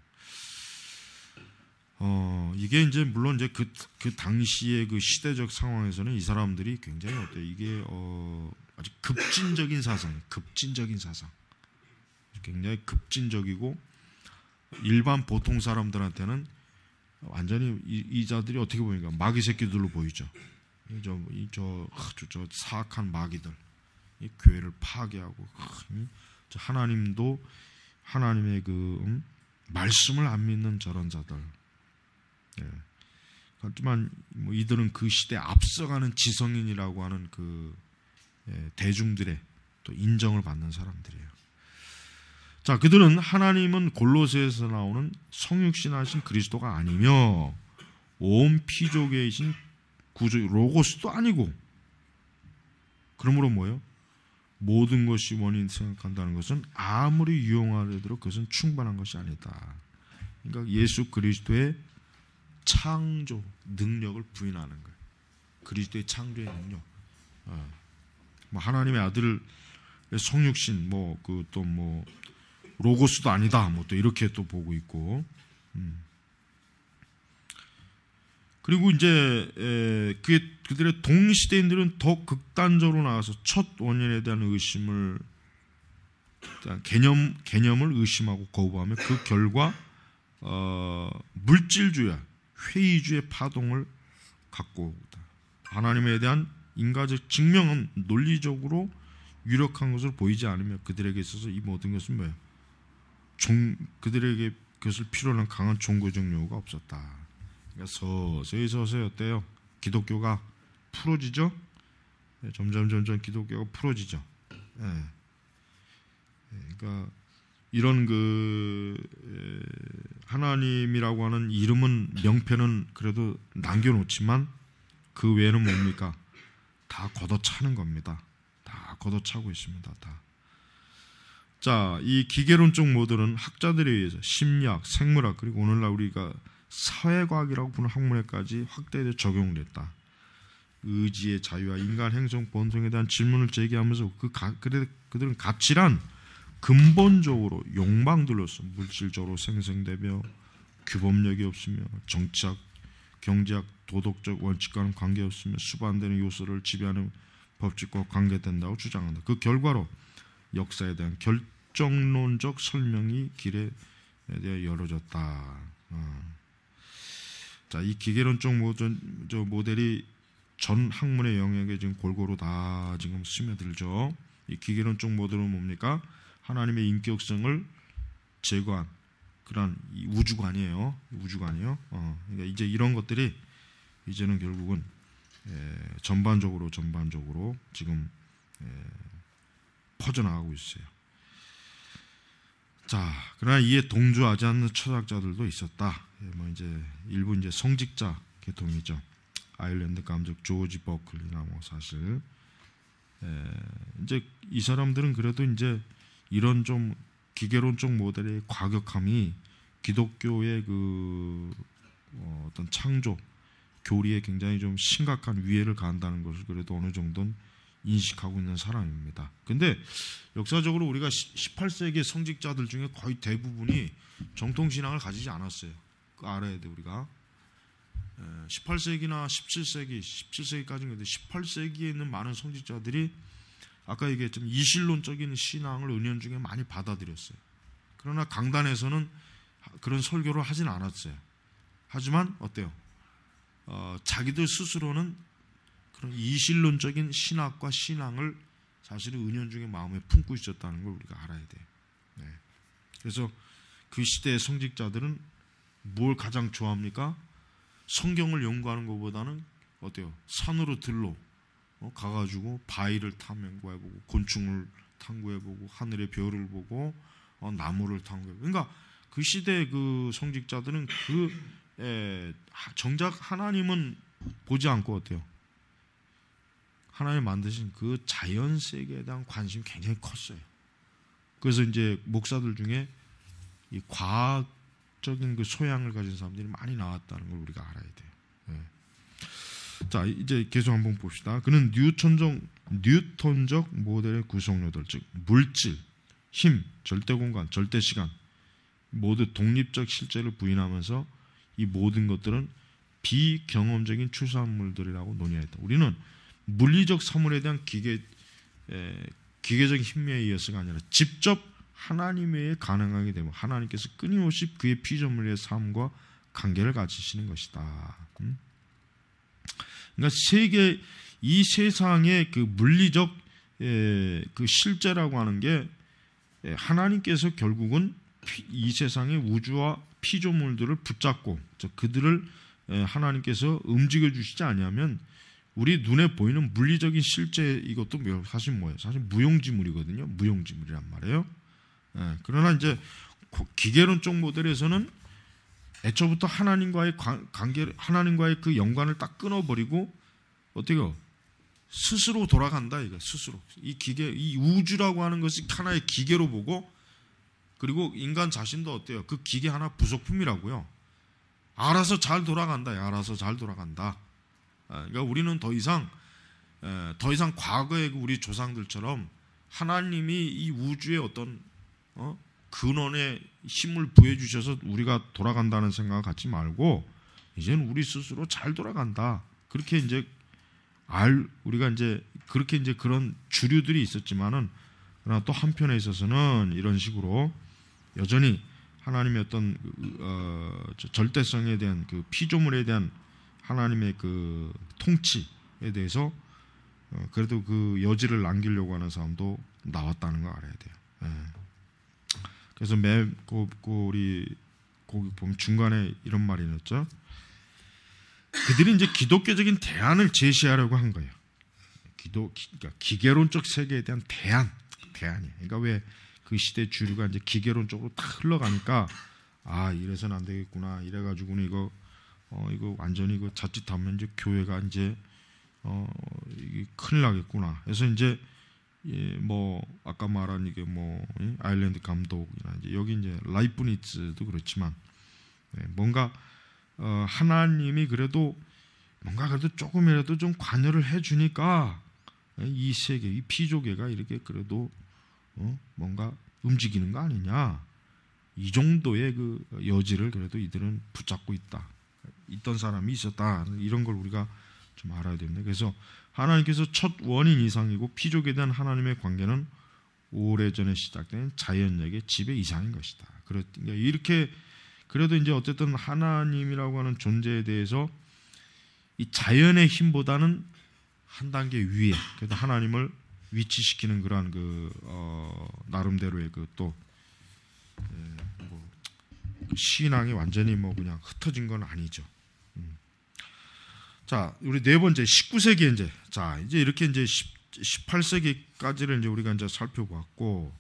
어, 이게 이제 물론 이제 그, 그 당시의 그 시대적 상황에서는 이 사람들이 굉장히 어때 이게 어, 아주 급진적인 사상, 급진적인 사상, 굉장히 급진적이고 일반 보통 사람들한테는 완전히 이, 이 자들이 어떻게 보니까 마귀 새끼들로 보이죠. 저, 이, 저, 아주 저 사악한 마귀들, 이 교회를 파괴하고 음, 저 하나님도 하나님의 그 음, 말씀을 안 믿는 저런 자들. 예. 그렇지만뭐 이들은 그 시대 앞서가는 지성인이라고 하는 그 예, 대중들의 또 인정을 받는 사람들이에요. 자, 그들은 하나님은 골로새에서 나오는 성육신하신 그리스도가 아니며 온 피조계이신 구조 로고스도 아니고 그러므로 뭐요? 모든 것이 원인 생각한다는 것은 아무리 유용하더도 그것은 충분한 것이 아니다. 그러니까 예수 그리스도의 창조 능력을 부인하는 거예요. 그리스도의 창조의 능력. 어. 뭐 하나님의 아들 성육신 뭐그 또뭐 뭐 로고스도 아니다 뭐 또 이렇게 또 보고 있고. 음. 그리고 이제 그 그들의 동시대인들은 더 극단적으로 나가서 첫 원인에 대한 의심을 그러니까 개념 개념을 의심하고 거부하며 그 결과 어, 물질주야 회의주의 파동을 갖고 오다. 하나님에 대한 인간적 증명은 논리적으로 유력한 것으로 보이지 않으며 그들에게 있어서 이 모든 것은 뭐예요? 종, 그들에게 그것을 필요로 는 강한 종교적 요구가 없었다. 그러니까 서서히 서서히 어때요? 기독교가 풀어지죠? 네, 점점 점점 기독교가 풀어지죠. 예. 그러니까 이런 그 하나님이라고 하는 이름은 명패는 그래도 남겨놓지만 그 외에는 뭡니까? 다 걷어차는 겁니다. 다 걷어차고 있습니다. 다. 자, 이 기계론적 모델은 학자들에 의해서 심리학, 생물학 그리고 오늘날 우리가 사회과학이라고 부는 학문에까지 확대돼 적용됐다. 의지의 자유와 인간 행성 본성에 대한 질문을 제기하면서 그 가, 그래, 그들은 가치란 근본적으로 욕망들로서 물질적으로 생성되며 규범력이 없으며 정치학, 경제학, 도덕적 원칙과는 관계없으며 수반되는 요소를 지배하는 법칙과 관계된다고 주장한다. 그 결과로 역사에 대한 결정론적 설명이 길에 대해 열어졌다. 어. 자, 이 기계론적 모든 저 모델이 전 학문의 영역에 지금 골고루 다 지금 스며들죠. 이 기계론적 모델은 뭡니까? 하나님의 인격성을 제거한 그런 우주관이에요. 우주관이요. 어, 그러니까 이제 이런 것들이 이제는 결국은 예, 전반적으로 전반적으로 지금 예, 퍼져나가고 있어요. 자, 그러나 이에 동조하지 않는 철학자들도 있었다. 예, 뭐 이제 일부 이제 성직자 계통이죠. 아일랜드 감독 조지 버클리나 뭐 사실 예, 이제 이 사람들은 그래도 이제 이런 좀 기계론적 모델의 과격함이 기독교의 그 어, 어떤 창조 교리에 굉장히 좀 심각한 위해를 가한다는 것을 그래도 어느 정도는 인식하고 있는 사람입니다. 근데 역사적으로 우리가 18세기 성직자들 중에 거의 대부분이 정통신앙을 가지지 않았어요. 그 알아야 돼 우리가. 18세기나 17세기, 17세기까지는 근데 18세기에 있는 많은 성직자들이 아까 얘기했지만 이실론적인 신앙을 은연 중에 많이 받아들였어요. 그러나 강단에서는 그런 설교를 하진 않았어요. 하지만 어때요? 어, 자기들 스스로는 그런 이실론적인 신학과 신앙을 사실은 은연 중에 마음에 품고 있었다는 걸 우리가 알아야 돼요. 네. 그래서 그 시대의 성직자들은 뭘 가장 좋아합니까? 성경을 연구하는 것보다는 어때요? 산으로 들로 어, 가가지고 바위를 탐구해보고 곤충을 탐구해보고 하늘의 별을 보고 어, 나무를 탐구해. 그러니까 그 시대 그 성직자들은 그 에, 정작 하나님은 보지 않고 어때요? 하나님 만드신 그 자연 세계에 대한 관심이 굉장히 컸어요. 그래서 이제 목사들 중에 이 과학적인 그 소양을 가진 사람들이 많이 나왔다는 걸 우리가 알아야 돼요. 예. 자 이제 계속 한번 봅시다. 그는 뉴턴적 뉴턴적 모델의 구성요들 즉 물질, 힘, 절대 공간, 절대 시간 모두 독립적 실제를 부인하면서 이 모든 것들은 비경험적인 추산물들이라고 논의했다. 우리는 물리적 사물에 대한 기계 에, 기계적인 힘에 의해서가 아니라 직접 하나님의 가능하게 되면 하나님께서 끊임없이 그의 피조물의 삶과 관계를 가지시는 것이다. 음? 그러니까 세계 이 세상의 그 물리적 에, 그 실제라고 하는 게 하나님께서 결국은 이 세상의 우주와 피조물들을 붙잡고 그들을 하나님께서 움직여 주시지 않냐면 우리 눈에 보이는 물리적인 실제 이것도 뭐 사실 뭐예요? 사실 무용지물이거든요. 무용지물이란 말이에요. 그러나 이제 기계론적 모델에서는 애초부터 하나님과의 관계, 하나님과의 그 연관을 딱 끊어버리고 어떻게 스스로 돌아간다 이거 스스로 이 기계, 이 우주라고 하는 것이 하나의 기계로 보고 그리고 인간 자신도 어때요? 그 기계 하나 부속품이라고요. 알아서 잘 돌아간다, 알아서 잘 돌아간다. 아, 그러니까 우리는 더 이상 더 이상 과거의 우리 조상들처럼 하나님이 이 우주의 어떤 어? 근원에 힘을 부여 주셔서 우리가 돌아간다는 생각을 갖지 말고 이제는 우리 스스로 잘 돌아간다. 그렇게 이제 알 우리가 이제 그렇게 이제 그런 주류들이 있었지만은 그러나 또 한편에 있어서는 이런 식으로 여전히 하나님의 어떤 그, 그, 어, 절대성에 대한 그 피조물에 대한 하나님의 그 통치에 대해서 어, 그래도 그 여지를 남기려고 하는 사람도 나왔다는 거 알아야 돼요. 예. 그래서 매고리 거기 보면 중간에 이런 말이 있었죠. 그들이 이제 기독교적인 대안을 제시하려고 한 거예요. 기도 그러니까 기계론적 세계에 대한 대안, 대안이. 에요 그러니까 왜 그 시대 주류가 이제 기계론적으로 다 흘러가니까 아 이래서는 안 되겠구나. 이래가지고는 이거 어 이거 완전히 이거 자칫하면 이제 교회가 이제 어 이게 큰일 나겠구나. 그래서 이제 예, 뭐 아까 말한 이게 뭐 예? 아일랜드 감독이나 이제 여기 이제 라이프니츠도 그렇지만 예, 뭔가 어, 하나님이 그래도 뭔가 그래도 조금이라도 좀 관여를 해주니까 예, 이 세계, 이 피조계가 이렇게 그래도 어, 뭔가 움직이는 거 아니냐 이 정도의 그 여지를 그래도 이들은 붙잡고 있다 있던 사람이 있었다 이런 걸 우리가 좀 알아야 됩니다. 그래서 하나님께서 첫 원인 이상이고 피족에 대한 하나님의 관계는 오래전에 시작된 자연력의 지배 이상인 것이다. 그러니까 이렇게 그래도 이제 어쨌든 하나님이라고 하는 존재에 대해서 이 자연의 힘보다는 한 단계 위에 그래도 하나님을 위치시키는 그러한 그 어, 나름대로의 그또 예, 뭐 신앙이 완전히 뭐 그냥 흩어진 건 아니죠. 자, 우리 네 번째 19세기 이제 자, 이제 이렇게 이제 10, 18세기까지를 이제 우리가 이제 살펴봤고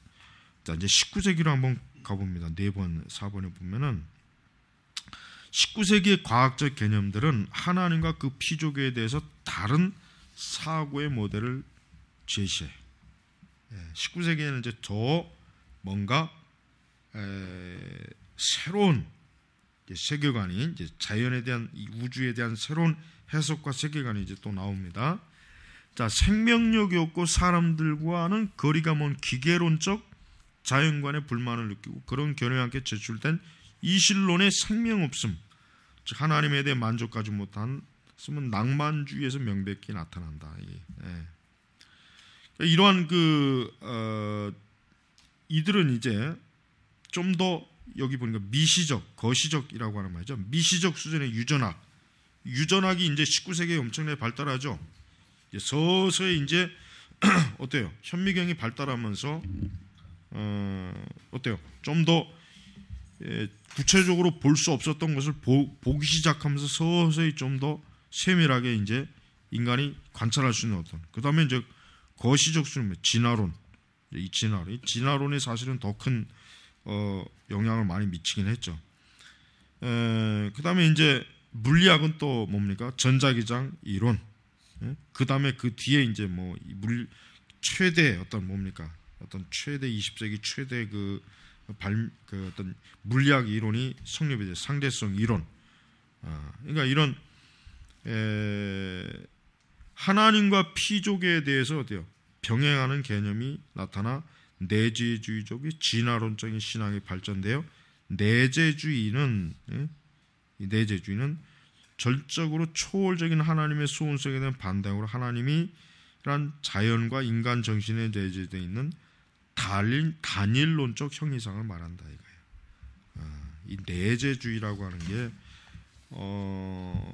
자, 이제 19세기로 한번 가봅니다. 네 번, 4번에 보면은 19세기의 과학적 개념들은 하나님과 그 피조계에 대해서 다른 사고의 모델을 제시해. 19세기에는 예, 이제 더 뭔가 에, 새로운 세계관이 이제 자연에 대한 우주에 대한 새로운 해석과 세계관이 이제 또 나옵니다. 자, 생명력이 없고 사람들과는 거리가 먼 기계론적 자연관의 불만을 느끼고 그런 견해함께 제출된 이실론의 생명 없음, 즉 하나님에 대해 만족하지 못한 쓰면 낭만주의에서 명백히 나타난다. 예. 예. 그러니까 이러한 그 어, 이들은 이제 좀더 여기 보니까 미시적, 거시적이라고 하는 말이죠. 미시적 수준의 유전학. 유전학이 이제 19세기에 엄청나게 발달하죠. 이제 서서히 이제 [CLEARS THROAT] 어때요? 현미경이 발달하면서 어, 어때요? 좀더 예, 구체적으로 볼 수 없었던 것을 보, 보기 시작하면서 서서히 좀 더 세밀하게 이제 인간이 관찰할 수 있는 어떤 그다음에 이제 거시적 수준 의 진화론 이 진화론 이 진화론이 사실은 더큰 어, 영향을 많이 미치긴 했죠. 에, 그다음에 이제 물리학은 또 뭡니까 전자기장 이론. 그다음에 그 뒤에 이제 뭐물 최대 어떤 뭡니까 어떤 최대 20세기 최대 그 발, 그 어떤 물리학 이론이 성립이 돼 상대성 이론. 아, 그러니까 이런 에, 하나님과 피조계에 대해서 어때요? 병행하는 개념이 나타나 내재주의적이 진화론적인 신앙이 발전되어 내재주의는 예? 내재주의는 절적으로 초월적인 하나님의 소원성에 대한 반대으로 하나님이 이란 자연과 인간 정신에 내재되어 있는 단일, 단일론적 형이상을 말한다 이거예요. 아, 이 내재주의라고 하는 게 어,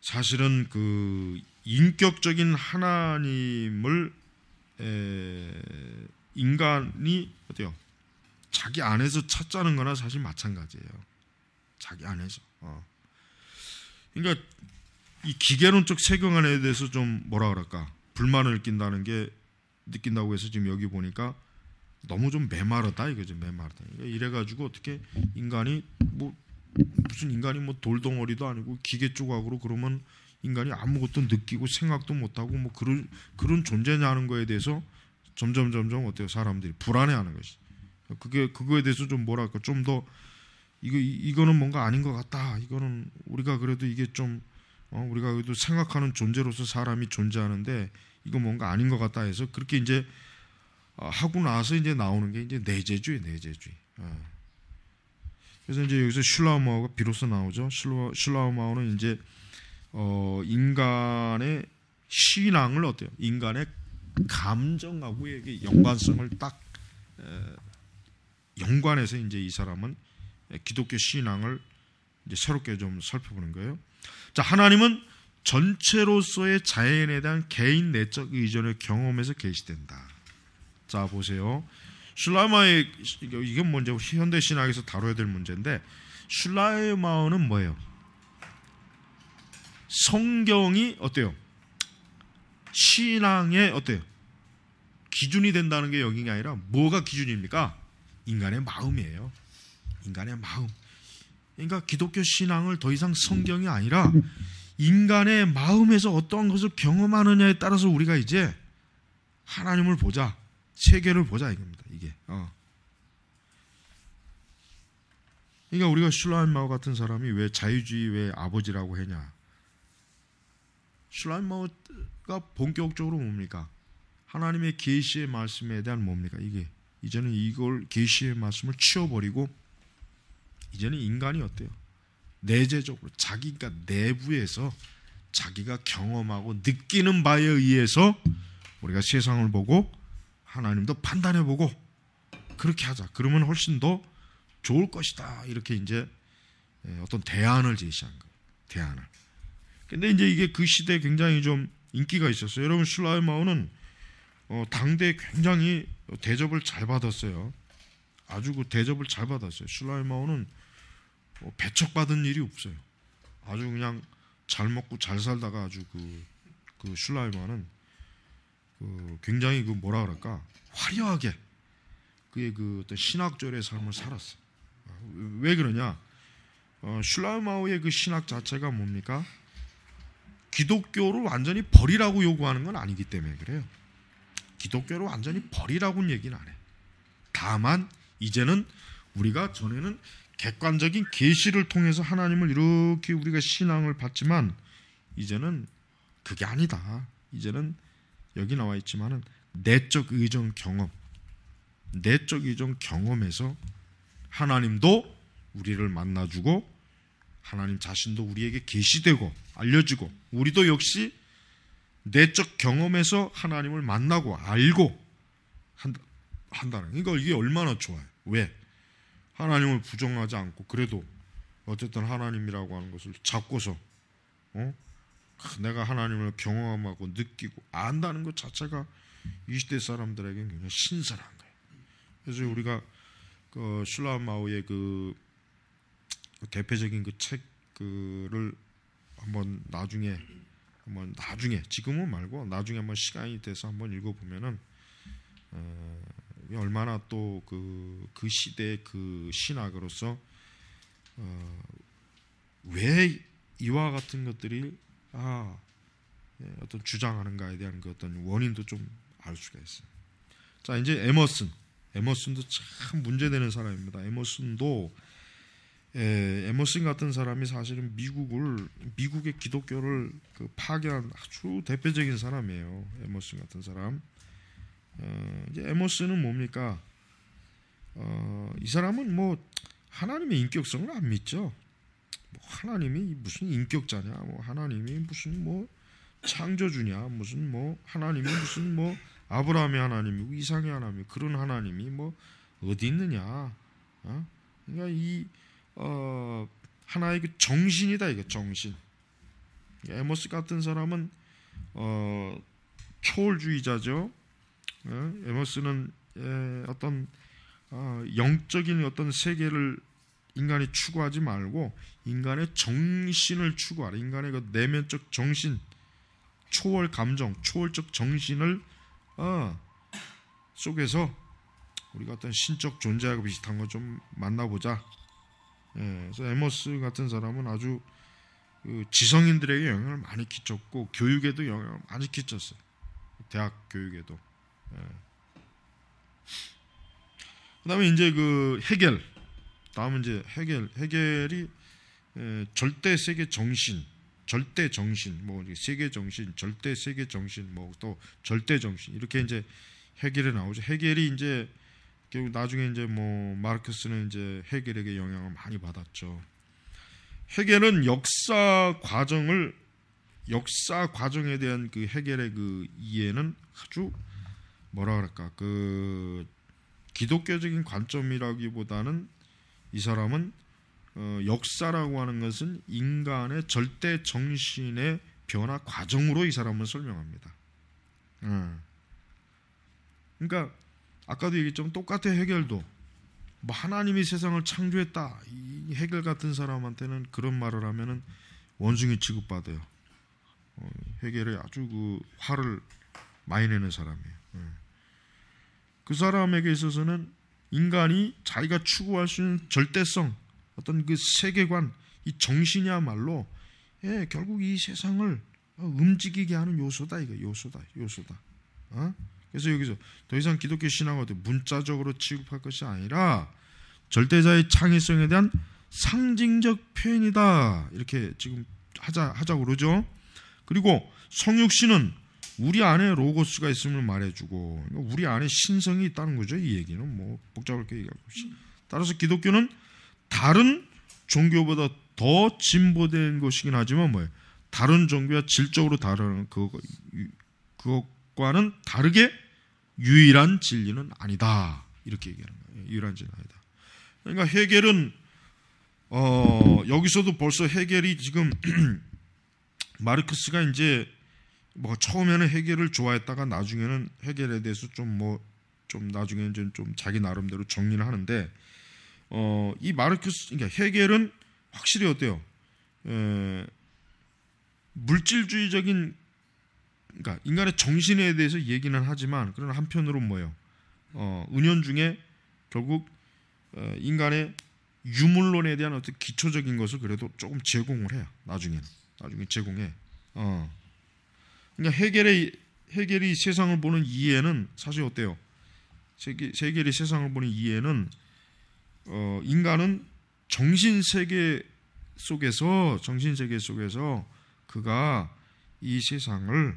사실은 그 인격적인 하나님을 에, 인간이 어때요? 자기 안에서 찾자는 거나 사실 마찬가지예요. 자기 안에서. 어. 그러니까 이 기계론적 세계관에 대해서 좀 뭐라 그럴까? 불만을 느낀다는 게 느낀다고 해서 지금 여기 보니까 너무 좀 메마르다 이거죠. 메마르다. 그러니까 이래 가지고 어떻게 인간이 뭐 무슨 인간이 뭐 돌덩어리도 아니고 기계 조각으로 그러면 인간이 아무것도 느끼고 생각도 못하고 뭐 그런 그런 존재냐는 거에 대해서 점점 점점 어때요 사람들이 불안해하는 것이 그게 그거에 대해서 좀 뭐랄까 좀 더 이거 이거는 뭔가 아닌 것 같다 이거는 우리가 그래도 이게 좀 어, 우리가 그래도 생각하는 존재로서 사람이 존재하는데 이거 뭔가 아닌 것 같다 해서 그렇게 이제 어, 하고 나서 이제 나오는 게 이제 내재주의 내재주의 어. 그래서 이제 여기서 슐라우마가 오 비로소 나오죠 슐라, 우마오는 이제 어, 인간의 신앙을 어때요? 인간의 감정하고 이게 연관성을 딱 에, 연관해서 이제 이 사람은 기독교 신앙을 이제 새롭게 좀 살펴보는 거예요. 자, 하나님은 전체로서의 자연에 대한 개인 내적 의존을 경험해서 개시된다 자, 보세요. 슐라마의 이건 먼저 현대 신학에서 다뤄야 될 문제인데 슐라마는 뭐예요? 성경이 어때요? 신앙의 어때요? 기준이 된다는 게 여기가 아니라 뭐가 기준입니까? 인간의 마음이에요. 인간의 마음. 그러니까 기독교 신앙을 더 이상 성경이 아니라 인간의 마음에서 어떠한 것을 경험하느냐에 따라서 우리가 이제 하나님을 보자, 세계를 보자 이겁니다. 이게. 어. 그러니까 우리가 슐라임마우 같은 사람이 왜 자유주의의 아버지라고 했냐? 슬라임마우트가 본격적으로 뭡니까? 하나님의 계시의 말씀에 대한 뭡니까? 이게 이제는 이걸 계시의 말씀을 치워버리고 이제는 인간이 어때요? 내재적으로 자기가 내부에서 자기가 경험하고 느끼는 바에 의해서 우리가 세상을 보고 하나님도 판단해 보고 그렇게 하자. 그러면 훨씬 더 좋을 것이다. 이렇게 이제 예, 어떤 대안을 제시한 거예요. 대안을. 근데 이제 이게 그 시대에 굉장히 좀 인기가 있었어요. 여러분 슐라이마우는 어, 당대에 굉장히 대접을 잘 받았어요. 아주 그 대접을 잘 받았어요. 슐라이마우는 어, 배척받은 일이 없어요. 아주 그냥 잘 먹고 잘 살다가 아주 그, 그 슐라이마는 그 굉장히 그 뭐라 그럴까 화려하게 그의 그 어떤 신학절의 삶을 살았어. 요왜 아, 그러냐? 어, 슐라이마우의 그 신학 자체가 뭡니까? 기독교를 완전히 버리라고 요구하는 건 아니기 때문에 그래요. 기독교를 완전히 버리라고는 얘기는 안 해. 다만 이제는 우리가 전에는 객관적인 계시를 통해서 하나님을 이렇게 우리가 신앙을 받지만 이제는 그게 아니다. 이제는 여기 나와 있지만은 내적 의정 경험, 내적 의정 경험에서 하나님도 우리를 만나주고 하나님 자신도 우리에게 계시되고 알려지고 우리도 역시 내적 경험에서 하나님을 만나고 알고 한다, 한다는 그러니까 이게 얼마나 좋아요. 왜? 하나님을 부정하지 않고 그래도 어쨌든 하나님이라고 하는 것을 잡고서 어? 아, 내가 하나님을 경험하고 느끼고 안다는 것 자체가 이시대 사람들에게 는 굉장히 신선한 거예요. 그래서 우리가 그 슐라마우의 그 대표적인 그 책을 한번 나중에 한번 나중에 지금은 말고 나중에 한번 시간이 돼서 한번 읽어보면은 어, 얼마나 또 그그 그 시대 그 신학으로서 어, 왜 이와 같은 것들이 아 예, 어떤 주장하는가에 대한 그 어떤 원인도 좀 알 수가 있어요. 자 이제 에머슨 에머슨도 참 문제되는 사람입니다. 에머슨도 에, 예, 에머슨 같은 사람이 사실은 미국을 미국의 기독교를 그 파괴한 아주 대표적인 사람이에요. 에머슨 같은 사람. 어, 이제 에머슨은 뭡니까? 어, 이 사람은 뭐 하나님의 인격성을 안 믿죠. 뭐 하나님이 무슨 인격자냐, 뭐 하나님이 무슨 뭐 창조주냐, 무슨 뭐 하나님이 무슨 뭐 아브라함의 하나님이고 이상의 하나님 그런 하나님이 뭐 어디 있느냐. 어? 그러니까 이 어, 하나의 그 정신이다 이거 정신. 에머스 같은 사람은 어, 초월주의자죠. 에, 어, 에머스는 에, 어떤 어, 영적인 어떤 세계를 인간이 추구하지 말고 인간의 정신을 추구하라. 인간의 그 내면적 정신, 초월 감정, 초월적 정신을 어, 속에서 우리가 어떤 신적 존재하고 비슷한 거 좀 만나보자 예, 그래서 에머스 같은 사람은 아주 그 지성인들에게 영향을 많이 끼쳤고 교육에도 영향을 많이 끼쳤어요. 대학 교육에도. 예. 그다음에 이제 그해결 다음은 이제 해겔. 해결이 예, 절대 세계 정신, 절대 정신, 뭐 세계 정신, 절대 세계 정신, 뭐 또 절대 정신 이렇게 이제 해결이 나오죠. 해결이 이제 결국 나중에 이제 뭐 마르크스는 이제 헤겔에게 영향을 많이 받았죠. 헤겔은 역사 과정을 역사 과정에 대한 그 헤겔의 그 이해는 아주 뭐라 그럴까 그 기독교적인 관점이라기보다는 이 사람은 어, 역사라고 하는 것은 인간의 절대 정신의 변화 과정으로 이 사람은 설명합니다. 음. 그러니까 아까도 얘기했지만 똑같아 해결도 뭐 하나님이 세상을 창조했다 이 해결 같은 사람한테는 그런 말을 하면은 원숭이 취급받아요. 어, 해결에 아주 그 화를 많이 내는 사람이에요. 예. 그 사람에게 있어서는 인간이 자기가 추구할 수 있는 절대성, 어떤 그 세계관, 이 정신이야말로 예, 결국 이 세상을 움직이게 하는 요소다 이거 요소다 요소다. 어? 그래서 여기서 더 이상 기독교 신앙을 문자적으로 취급할 것이 아니라 절대자의 창의성에 대한 상징적 표현이다. 이렇게 지금 하자 하자 그러죠. 그리고 성육신은 우리 안에 로고스가 있음을 말해주고 그러니까 우리 안에 신성이 있다는 거죠. 이 얘기는 뭐 복잡하게 얘기하고 따라서 기독교는 다른 종교보다 더 진보된 것이긴 하지만 뭐예요? 다른 종교와 질적으로 다른 그거 그거 과는 다르게 유일한 진리는 아니다. 이렇게 얘기하는 거예요. 예, 유일한 진리는 아니다. 그러니까 해겔은 어, 여기서도 벌써 해겔이 지금 [CLEARS THROAT] 마르크스가 이제 뭐 처음에는 해겔을 좋아했다가 나중에는 해겔에 대해서 좀 뭐좀 뭐좀 나중에는 좀 자기 나름대로 정리를 하는데 어, 이 마르크스 그러니까 해겔은 확실히 어때요? 에, 물질주의적인 그러니까 인간의 정신에 대해서 얘기는 하지만 그러나 한편으로 뭐예요? 어, 은연 중에 결국 어, 인간의 유물론에 대한 어떤 기초적인 것을 그래도 조금 제공을 해요. 나중에는 나중에 제공해. 어. 그러니까 해결의해결이 세상을 보는 이해는 사실 어때요? 세계세계이 세상을 보는 이해는 어, 인간은 정신 세계 속에서 정신 세계 속에서 그가 이 세상을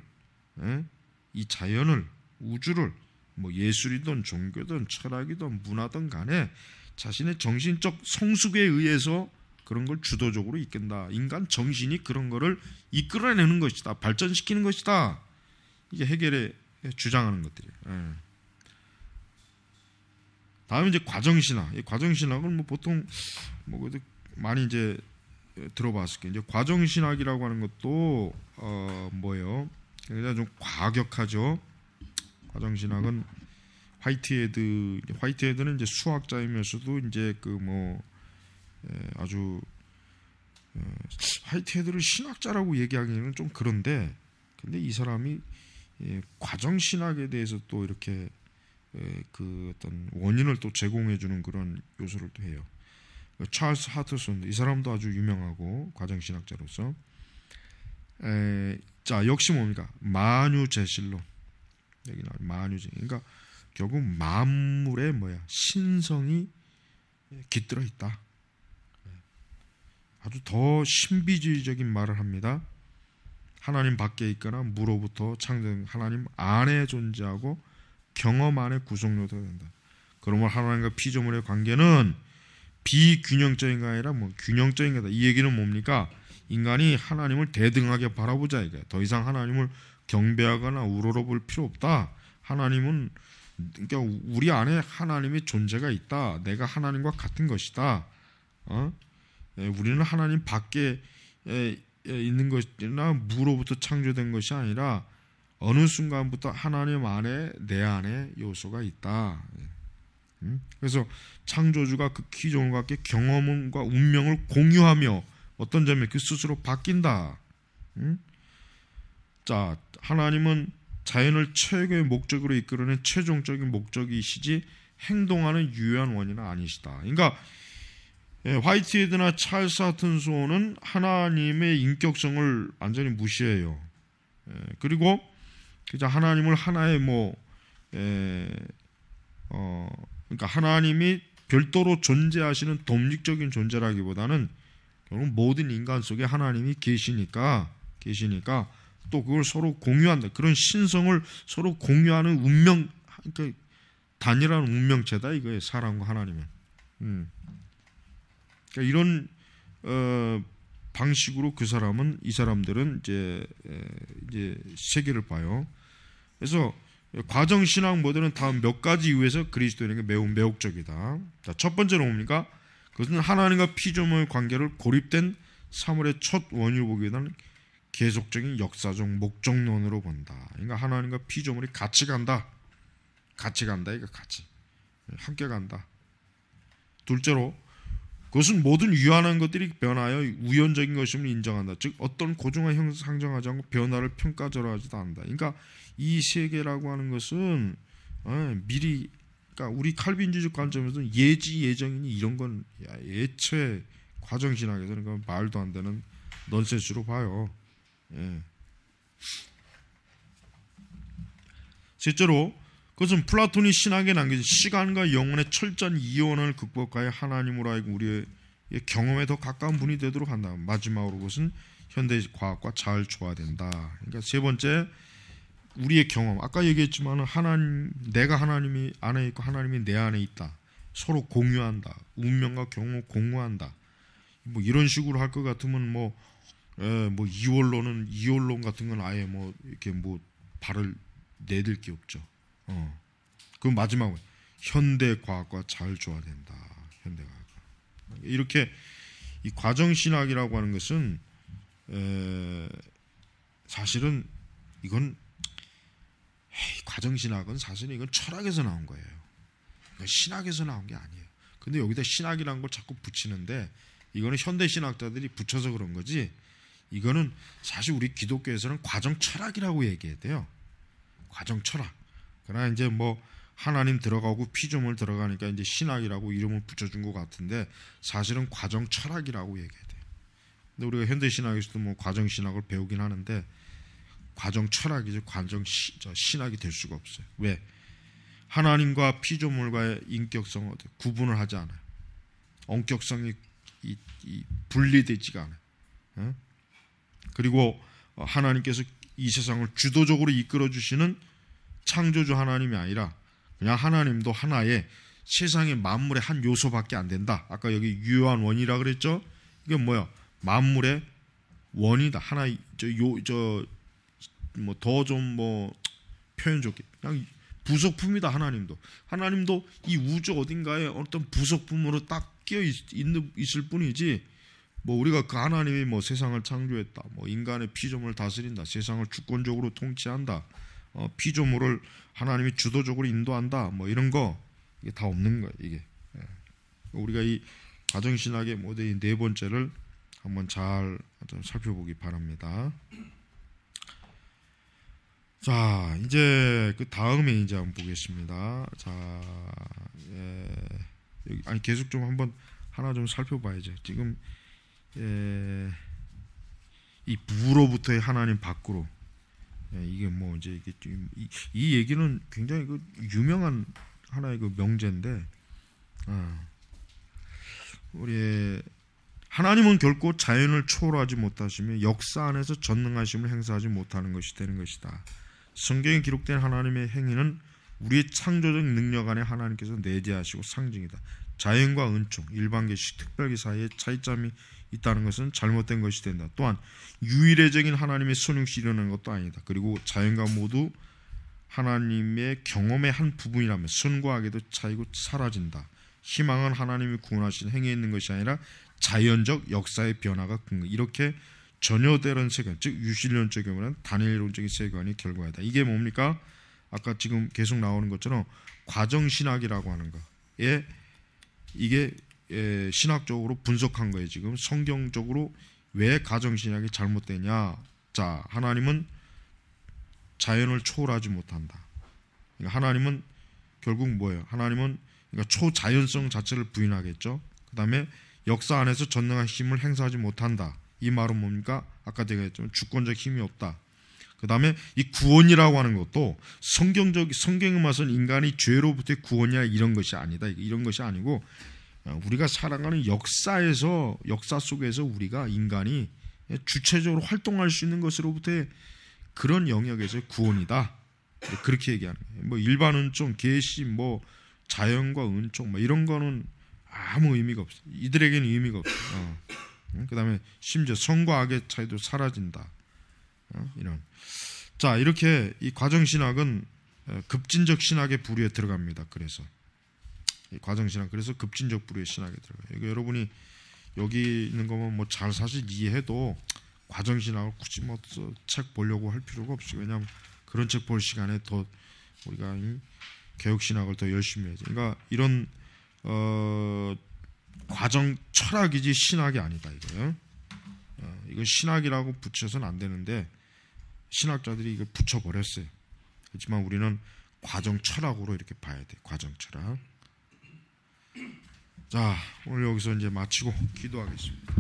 이 자연을 우주를 뭐 예술이든 종교든 철학이든 문화든 간에 자신의 정신적 성숙에 의해서 그런 걸 주도적으로 이끈다. 인간 정신이 그런 거를 이끌어내는 것이다. 발전시키는 것이다. 이게 해결에 주장하는 것들이에요. 예. 다음 이제 과정신학. 과정신학은 뭐 보통 뭐 많이 이제 들어봤을 게 이제 과정신학이라고 하는 것도 어 뭐예요? 굉장좀 과격하죠. 화정신학은 화이트헤드, 화이트헤드는 이제 수학자이면서도 이제 그뭐 예, 아주 예, 화이트헤드를 신학자라고 얘기하기는 좀 그런데 근데 이 사람이 예, 과정신학에 대해서 또 이렇게 그 어떤 원인을 또 제공해주는 그런 요소를 또 해요. 찰스 하트슨이 사람도 아주 유명하고 과정신학자로서 자, 역시 뭡니까? 만유제실로. 여기 나와 만유제. 그러니까 결국 만물의 뭐야? 신성이 깃들어 있다. 네. 아주 더 신비주의적인 말을 합니다. 하나님 밖에 있거나 무로부터 창조된 하나님 안에 존재하고 경험 안에 구성되어야 된다. 그러면 하나님과 피조물의 관계는 비균형적인 가 아니라 뭐 균형적인 거다. 이 얘기는 뭡니까? 인간이 하나님을 대등하게 바라보자 이게더 이상 하나님을 경배하거나 우러러볼 필요 없다. 하나님은 그러니까 우리 안에 하나님의 존재가 있다. 내가 하나님과 같은 것이다. 어? 예, 우리는 하나님 밖에 있는 것이나 무로부터 창조된 것이 아니라 어느 순간부터 하나님 안에 내 안에 요소가 있다. 음? 그래서 창조주가 그 기종과 함께 경험과 운명을 공유하며 어떤 점에 그 스스로 바뀐다. 응? 자, 하나님은 자연을 최고의 목적으로 이끌어낸 최종적인 목적이시지 행동하는 유효한 원인은 아니시다. 그러니까 예, 화이트헤드나 찰스 하튼소는 하나님의 인격성을 완전히 무시해요. 예, 그리고 그저 하나님을 하나의 뭐 에, 예, 어, 그러니까 하나님이 별도로 존재하시는 독립적인 존재라기보다는 여러분 모든 인간 속에 하나님이 계시니까 계시니까 또 그걸 서로 공유한다. 그런 신성을 서로 공유하는 운명 그 단일한 운명체다 이거예요. 사람과 하나님은. 음. 그러니까 이런 어, 방식으로 그 사람은 이 사람들은 이제 이제 세계를 봐요. 그래서 과정 신앙 모델은 다음 몇 가지 이유에서 그리스도인에게 매우 매혹적이다. 자, 첫 번째는 뭡니까? 그것은 하나님과 피조물 관계를 고립된 사물의 첫 원유 보기에는 계속적인 역사적 목적론으로 본다. 그러니까 하나님과 피조물이 같이 간다. 같이 간다. 이거 같이 함께 간다. 둘째로 그것은 모든 유한한 것들이 변하여 우연적인 것임을 인정한다. 즉 어떤 고정한 형상정하지 않고 변화를 평가절하지도 않는다. 그러니까 이 세계라고 하는 것은 어, 미리 그러니까 우리 칼빈주적 관점에서 는 예지 예정이니 이런 건 애초에 과정 신학에서는 그 말도 안 되는 넌센스로 봐요. 예. 실제로 그것은 플라톤이 신학에 남겨진 시간과 영혼의 철저한 이원을 극복하여 하나님으로 하여 우리의 경험에 더 가까운 분이 되도록 한다. 마지막으로 그것은 현대 과학과 잘 조화된다. 그러니까 세 번째 우리의 경험 아까 얘기했지만 하나님 내가 하나님이 안에 있고 하나님이 내 안에 있다 서로 공유한다 운명과 경우 공유한다 뭐 이런 식으로 할 것 같으면 뭐 에, 뭐 이원론은 이원론 같은 건 아예 뭐 이렇게 뭐 발을 내들 게 없죠. 어. 그 마지막으로 현대 과학과 잘 조화된다. 현대 과학. 이렇게 이 과정 신학이라고 하는 것은 에, 사실은 이건 에이, 과정신학은 사실 이건 철학에서 나온 거예요. 그러 그러니까 신학에서 나온 게 아니에요. 근데 여기다 신학이라는 걸 자꾸 붙이는데 이거는 현대 신학자들이 붙여서 그런 거지. 이거는 사실 우리 기독교에서는 과정 철학이라고 얘기해야 돼요. 과정 철학. 그러나 이제 뭐 하나님 들어가고 피조물 들어가니까 이제 신학이라고 이름을 붙여준 것 같은데 사실은 과정 철학이라고 얘기해야 돼요. 근데 우리가 현대 신학에서도 뭐 과정 신학을 배우긴 하는데 과정 철학이지 과정 시, 신학이 될 수가 없어요. 왜? 하나님과 피조물과의 인격성을 구분을 하지 않아요. 엄격성이 이, 이 분리되지가 않아요. 어? 그리고 하나님께서 이 세상을 주도적으로 이끌어 주시는 창조주 하나님이 아니라 그냥 하나님도 하나의 세상의 만물의 한 요소밖에 안 된다. 아까 여기 유효한 원이라 그랬죠? 이게 뭐야? 만물의 원이다. 하나의 저, 요, 저 뭐더 좀 뭐 표현 좋게 그냥 부속품이다 하나님도 하나님도 이 우주 어딘가에 어떤 부속품으로 딱 끼어 있, 는 있을 뿐이지 뭐 우리가 그 하나님이 뭐 세상을 창조했다 뭐 인간의 피조물을 다스린다 세상을 주권적으로 통치한다 어, 피조물을 하나님이 주도적으로 인도한다 뭐 이런 거 이게 다 없는 거예 이게 예. 우리가 이 가정신학의 모델 인네 번째를 한번 잘 살펴보기 바랍니다. 자, 이제 그 다음에 이제 한번 보겠습니다. 자, 예, 여기, 아니 계속 좀 한번 하나 좀 살펴봐야죠. 지금 예, 이 부로부터의 하나님 밖으로 예, 이게 뭐 이제 이게 이, 이 얘기는 굉장히 그 유명한 하나의 그 명제인데, 아, 우리 하나님은 결코 자연을 초월하지 못하시며 역사 안에서 전능하심을 행사하지 못하는 것이 되는 것이다. 성경에 기록된 하나님의 행위는 우리의 창조적 능력 안에 하나님께서 내재하시고 상징이다. 자연과 은총, 일반계시, 특별계사이에 차이점이 있다는 것은 잘못된 것이 된다. 또한 유일의적인 하나님의 선육시려는 것도 아니다. 그리고 자연과 모두 하나님의 경험의 한 부분이라면 선과하게도 차이고 사라진다. 희망은 하나님이 구원하신 행위에 있는 것이 아니라 자연적 역사의 변화가 근거. 이렇게 전혀대론 세관, 즉 유실론적 경우는 단일론적인 세관이 결과이다. 이게 뭡니까? 아까 지금 계속 나오는 것처럼 과정신학이라고 하는 거에 예? 이게 에 예, 신학적으로 분석한 거예요. 지금 성경적으로 왜 가정신학이 잘못되냐? 자, 하나님은 자연을 초월하지 못한다. 그러니까 하나님은 결국 뭐예요? 하나님은 그러니까 초자연성 자체를 부인하겠죠. 그 다음에 역사 안에서 전능한 힘을 행사하지 못한다. 이 말은 뭡니까? 아까 제가 했지만 주권적 힘이 없다. 그 다음에 이 구원이라고 하는 것도 성경적 성경에 맞선 인간이 죄로부터의 구원이야 이런 것이 아니다. 이런 것이 아니고 어, 우리가 살아가는 역사에서 역사 속에서 우리가 인간이 주체적으로 활동할 수 있는 것으로부터 그런 영역에서의 구원이다. 그렇게 얘기하는 거예요. 뭐 일반 은좀 계시, 뭐 자연과 은총, 뭐 이런 거는 아무 의미가 없어. 이들에게는 의미가 없어. 어. 그 다음에 심지어 성과 악의 차이도 사라진다. 어? 이런. 자 이렇게 이 과정 신학은 어, 급진적 신학의 부류에 들어갑니다. 그래서 이 과정 신학 그래서 급진적 부류의 신학에 들어가요. 이거 여러분이 여기 있는 거면 뭐잘 사실 이해해도 과정 신학을 굳이 뭐책 보려고 할 필요가 없이 왜냐면 그런 책 볼 시간에 더 우리가 개혁 신학을 더 열심히 해야죠. 그러니까 이런 어 과정 철학이지 신학이 아니다 이거예요. 어, 이건 신학이라고 붙여서는 안 되는데 신학자들이 이걸 붙여 버렸어요. 그렇지만 우리는 과정 철학으로 이렇게 봐야 돼. 과정 철학. 자, 오늘 여기서 이제 마치고 기도하겠습니다.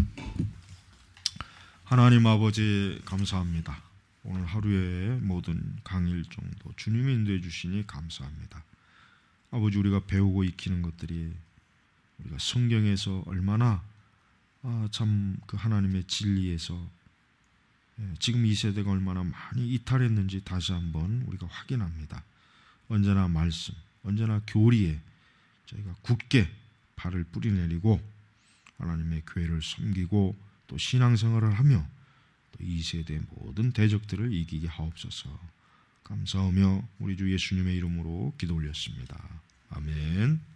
하나님 아버지 감사합니다. 오늘 하루의 모든 강일 정도 주님이 인도해 주시니 감사합니다. 아버지 우리가 배우고 익히는 것들이 우리가 성경에서 얼마나 아, 참 그 하나님의 진리에서 예, 지금 이 세대가 얼마나 많이 이탈했는지 다시 한번 우리가 확인합니다. 언제나 말씀, 언제나 교리에 저희가 굳게 발을 뿌리내리고 하나님의 교회를 섬기고 또 신앙생활을 하며 또이세대 모든 대적들을 이기게 하옵소서. 감사하며 우리 주 예수님의 이름으로 기도 올렸습니다. 아멘.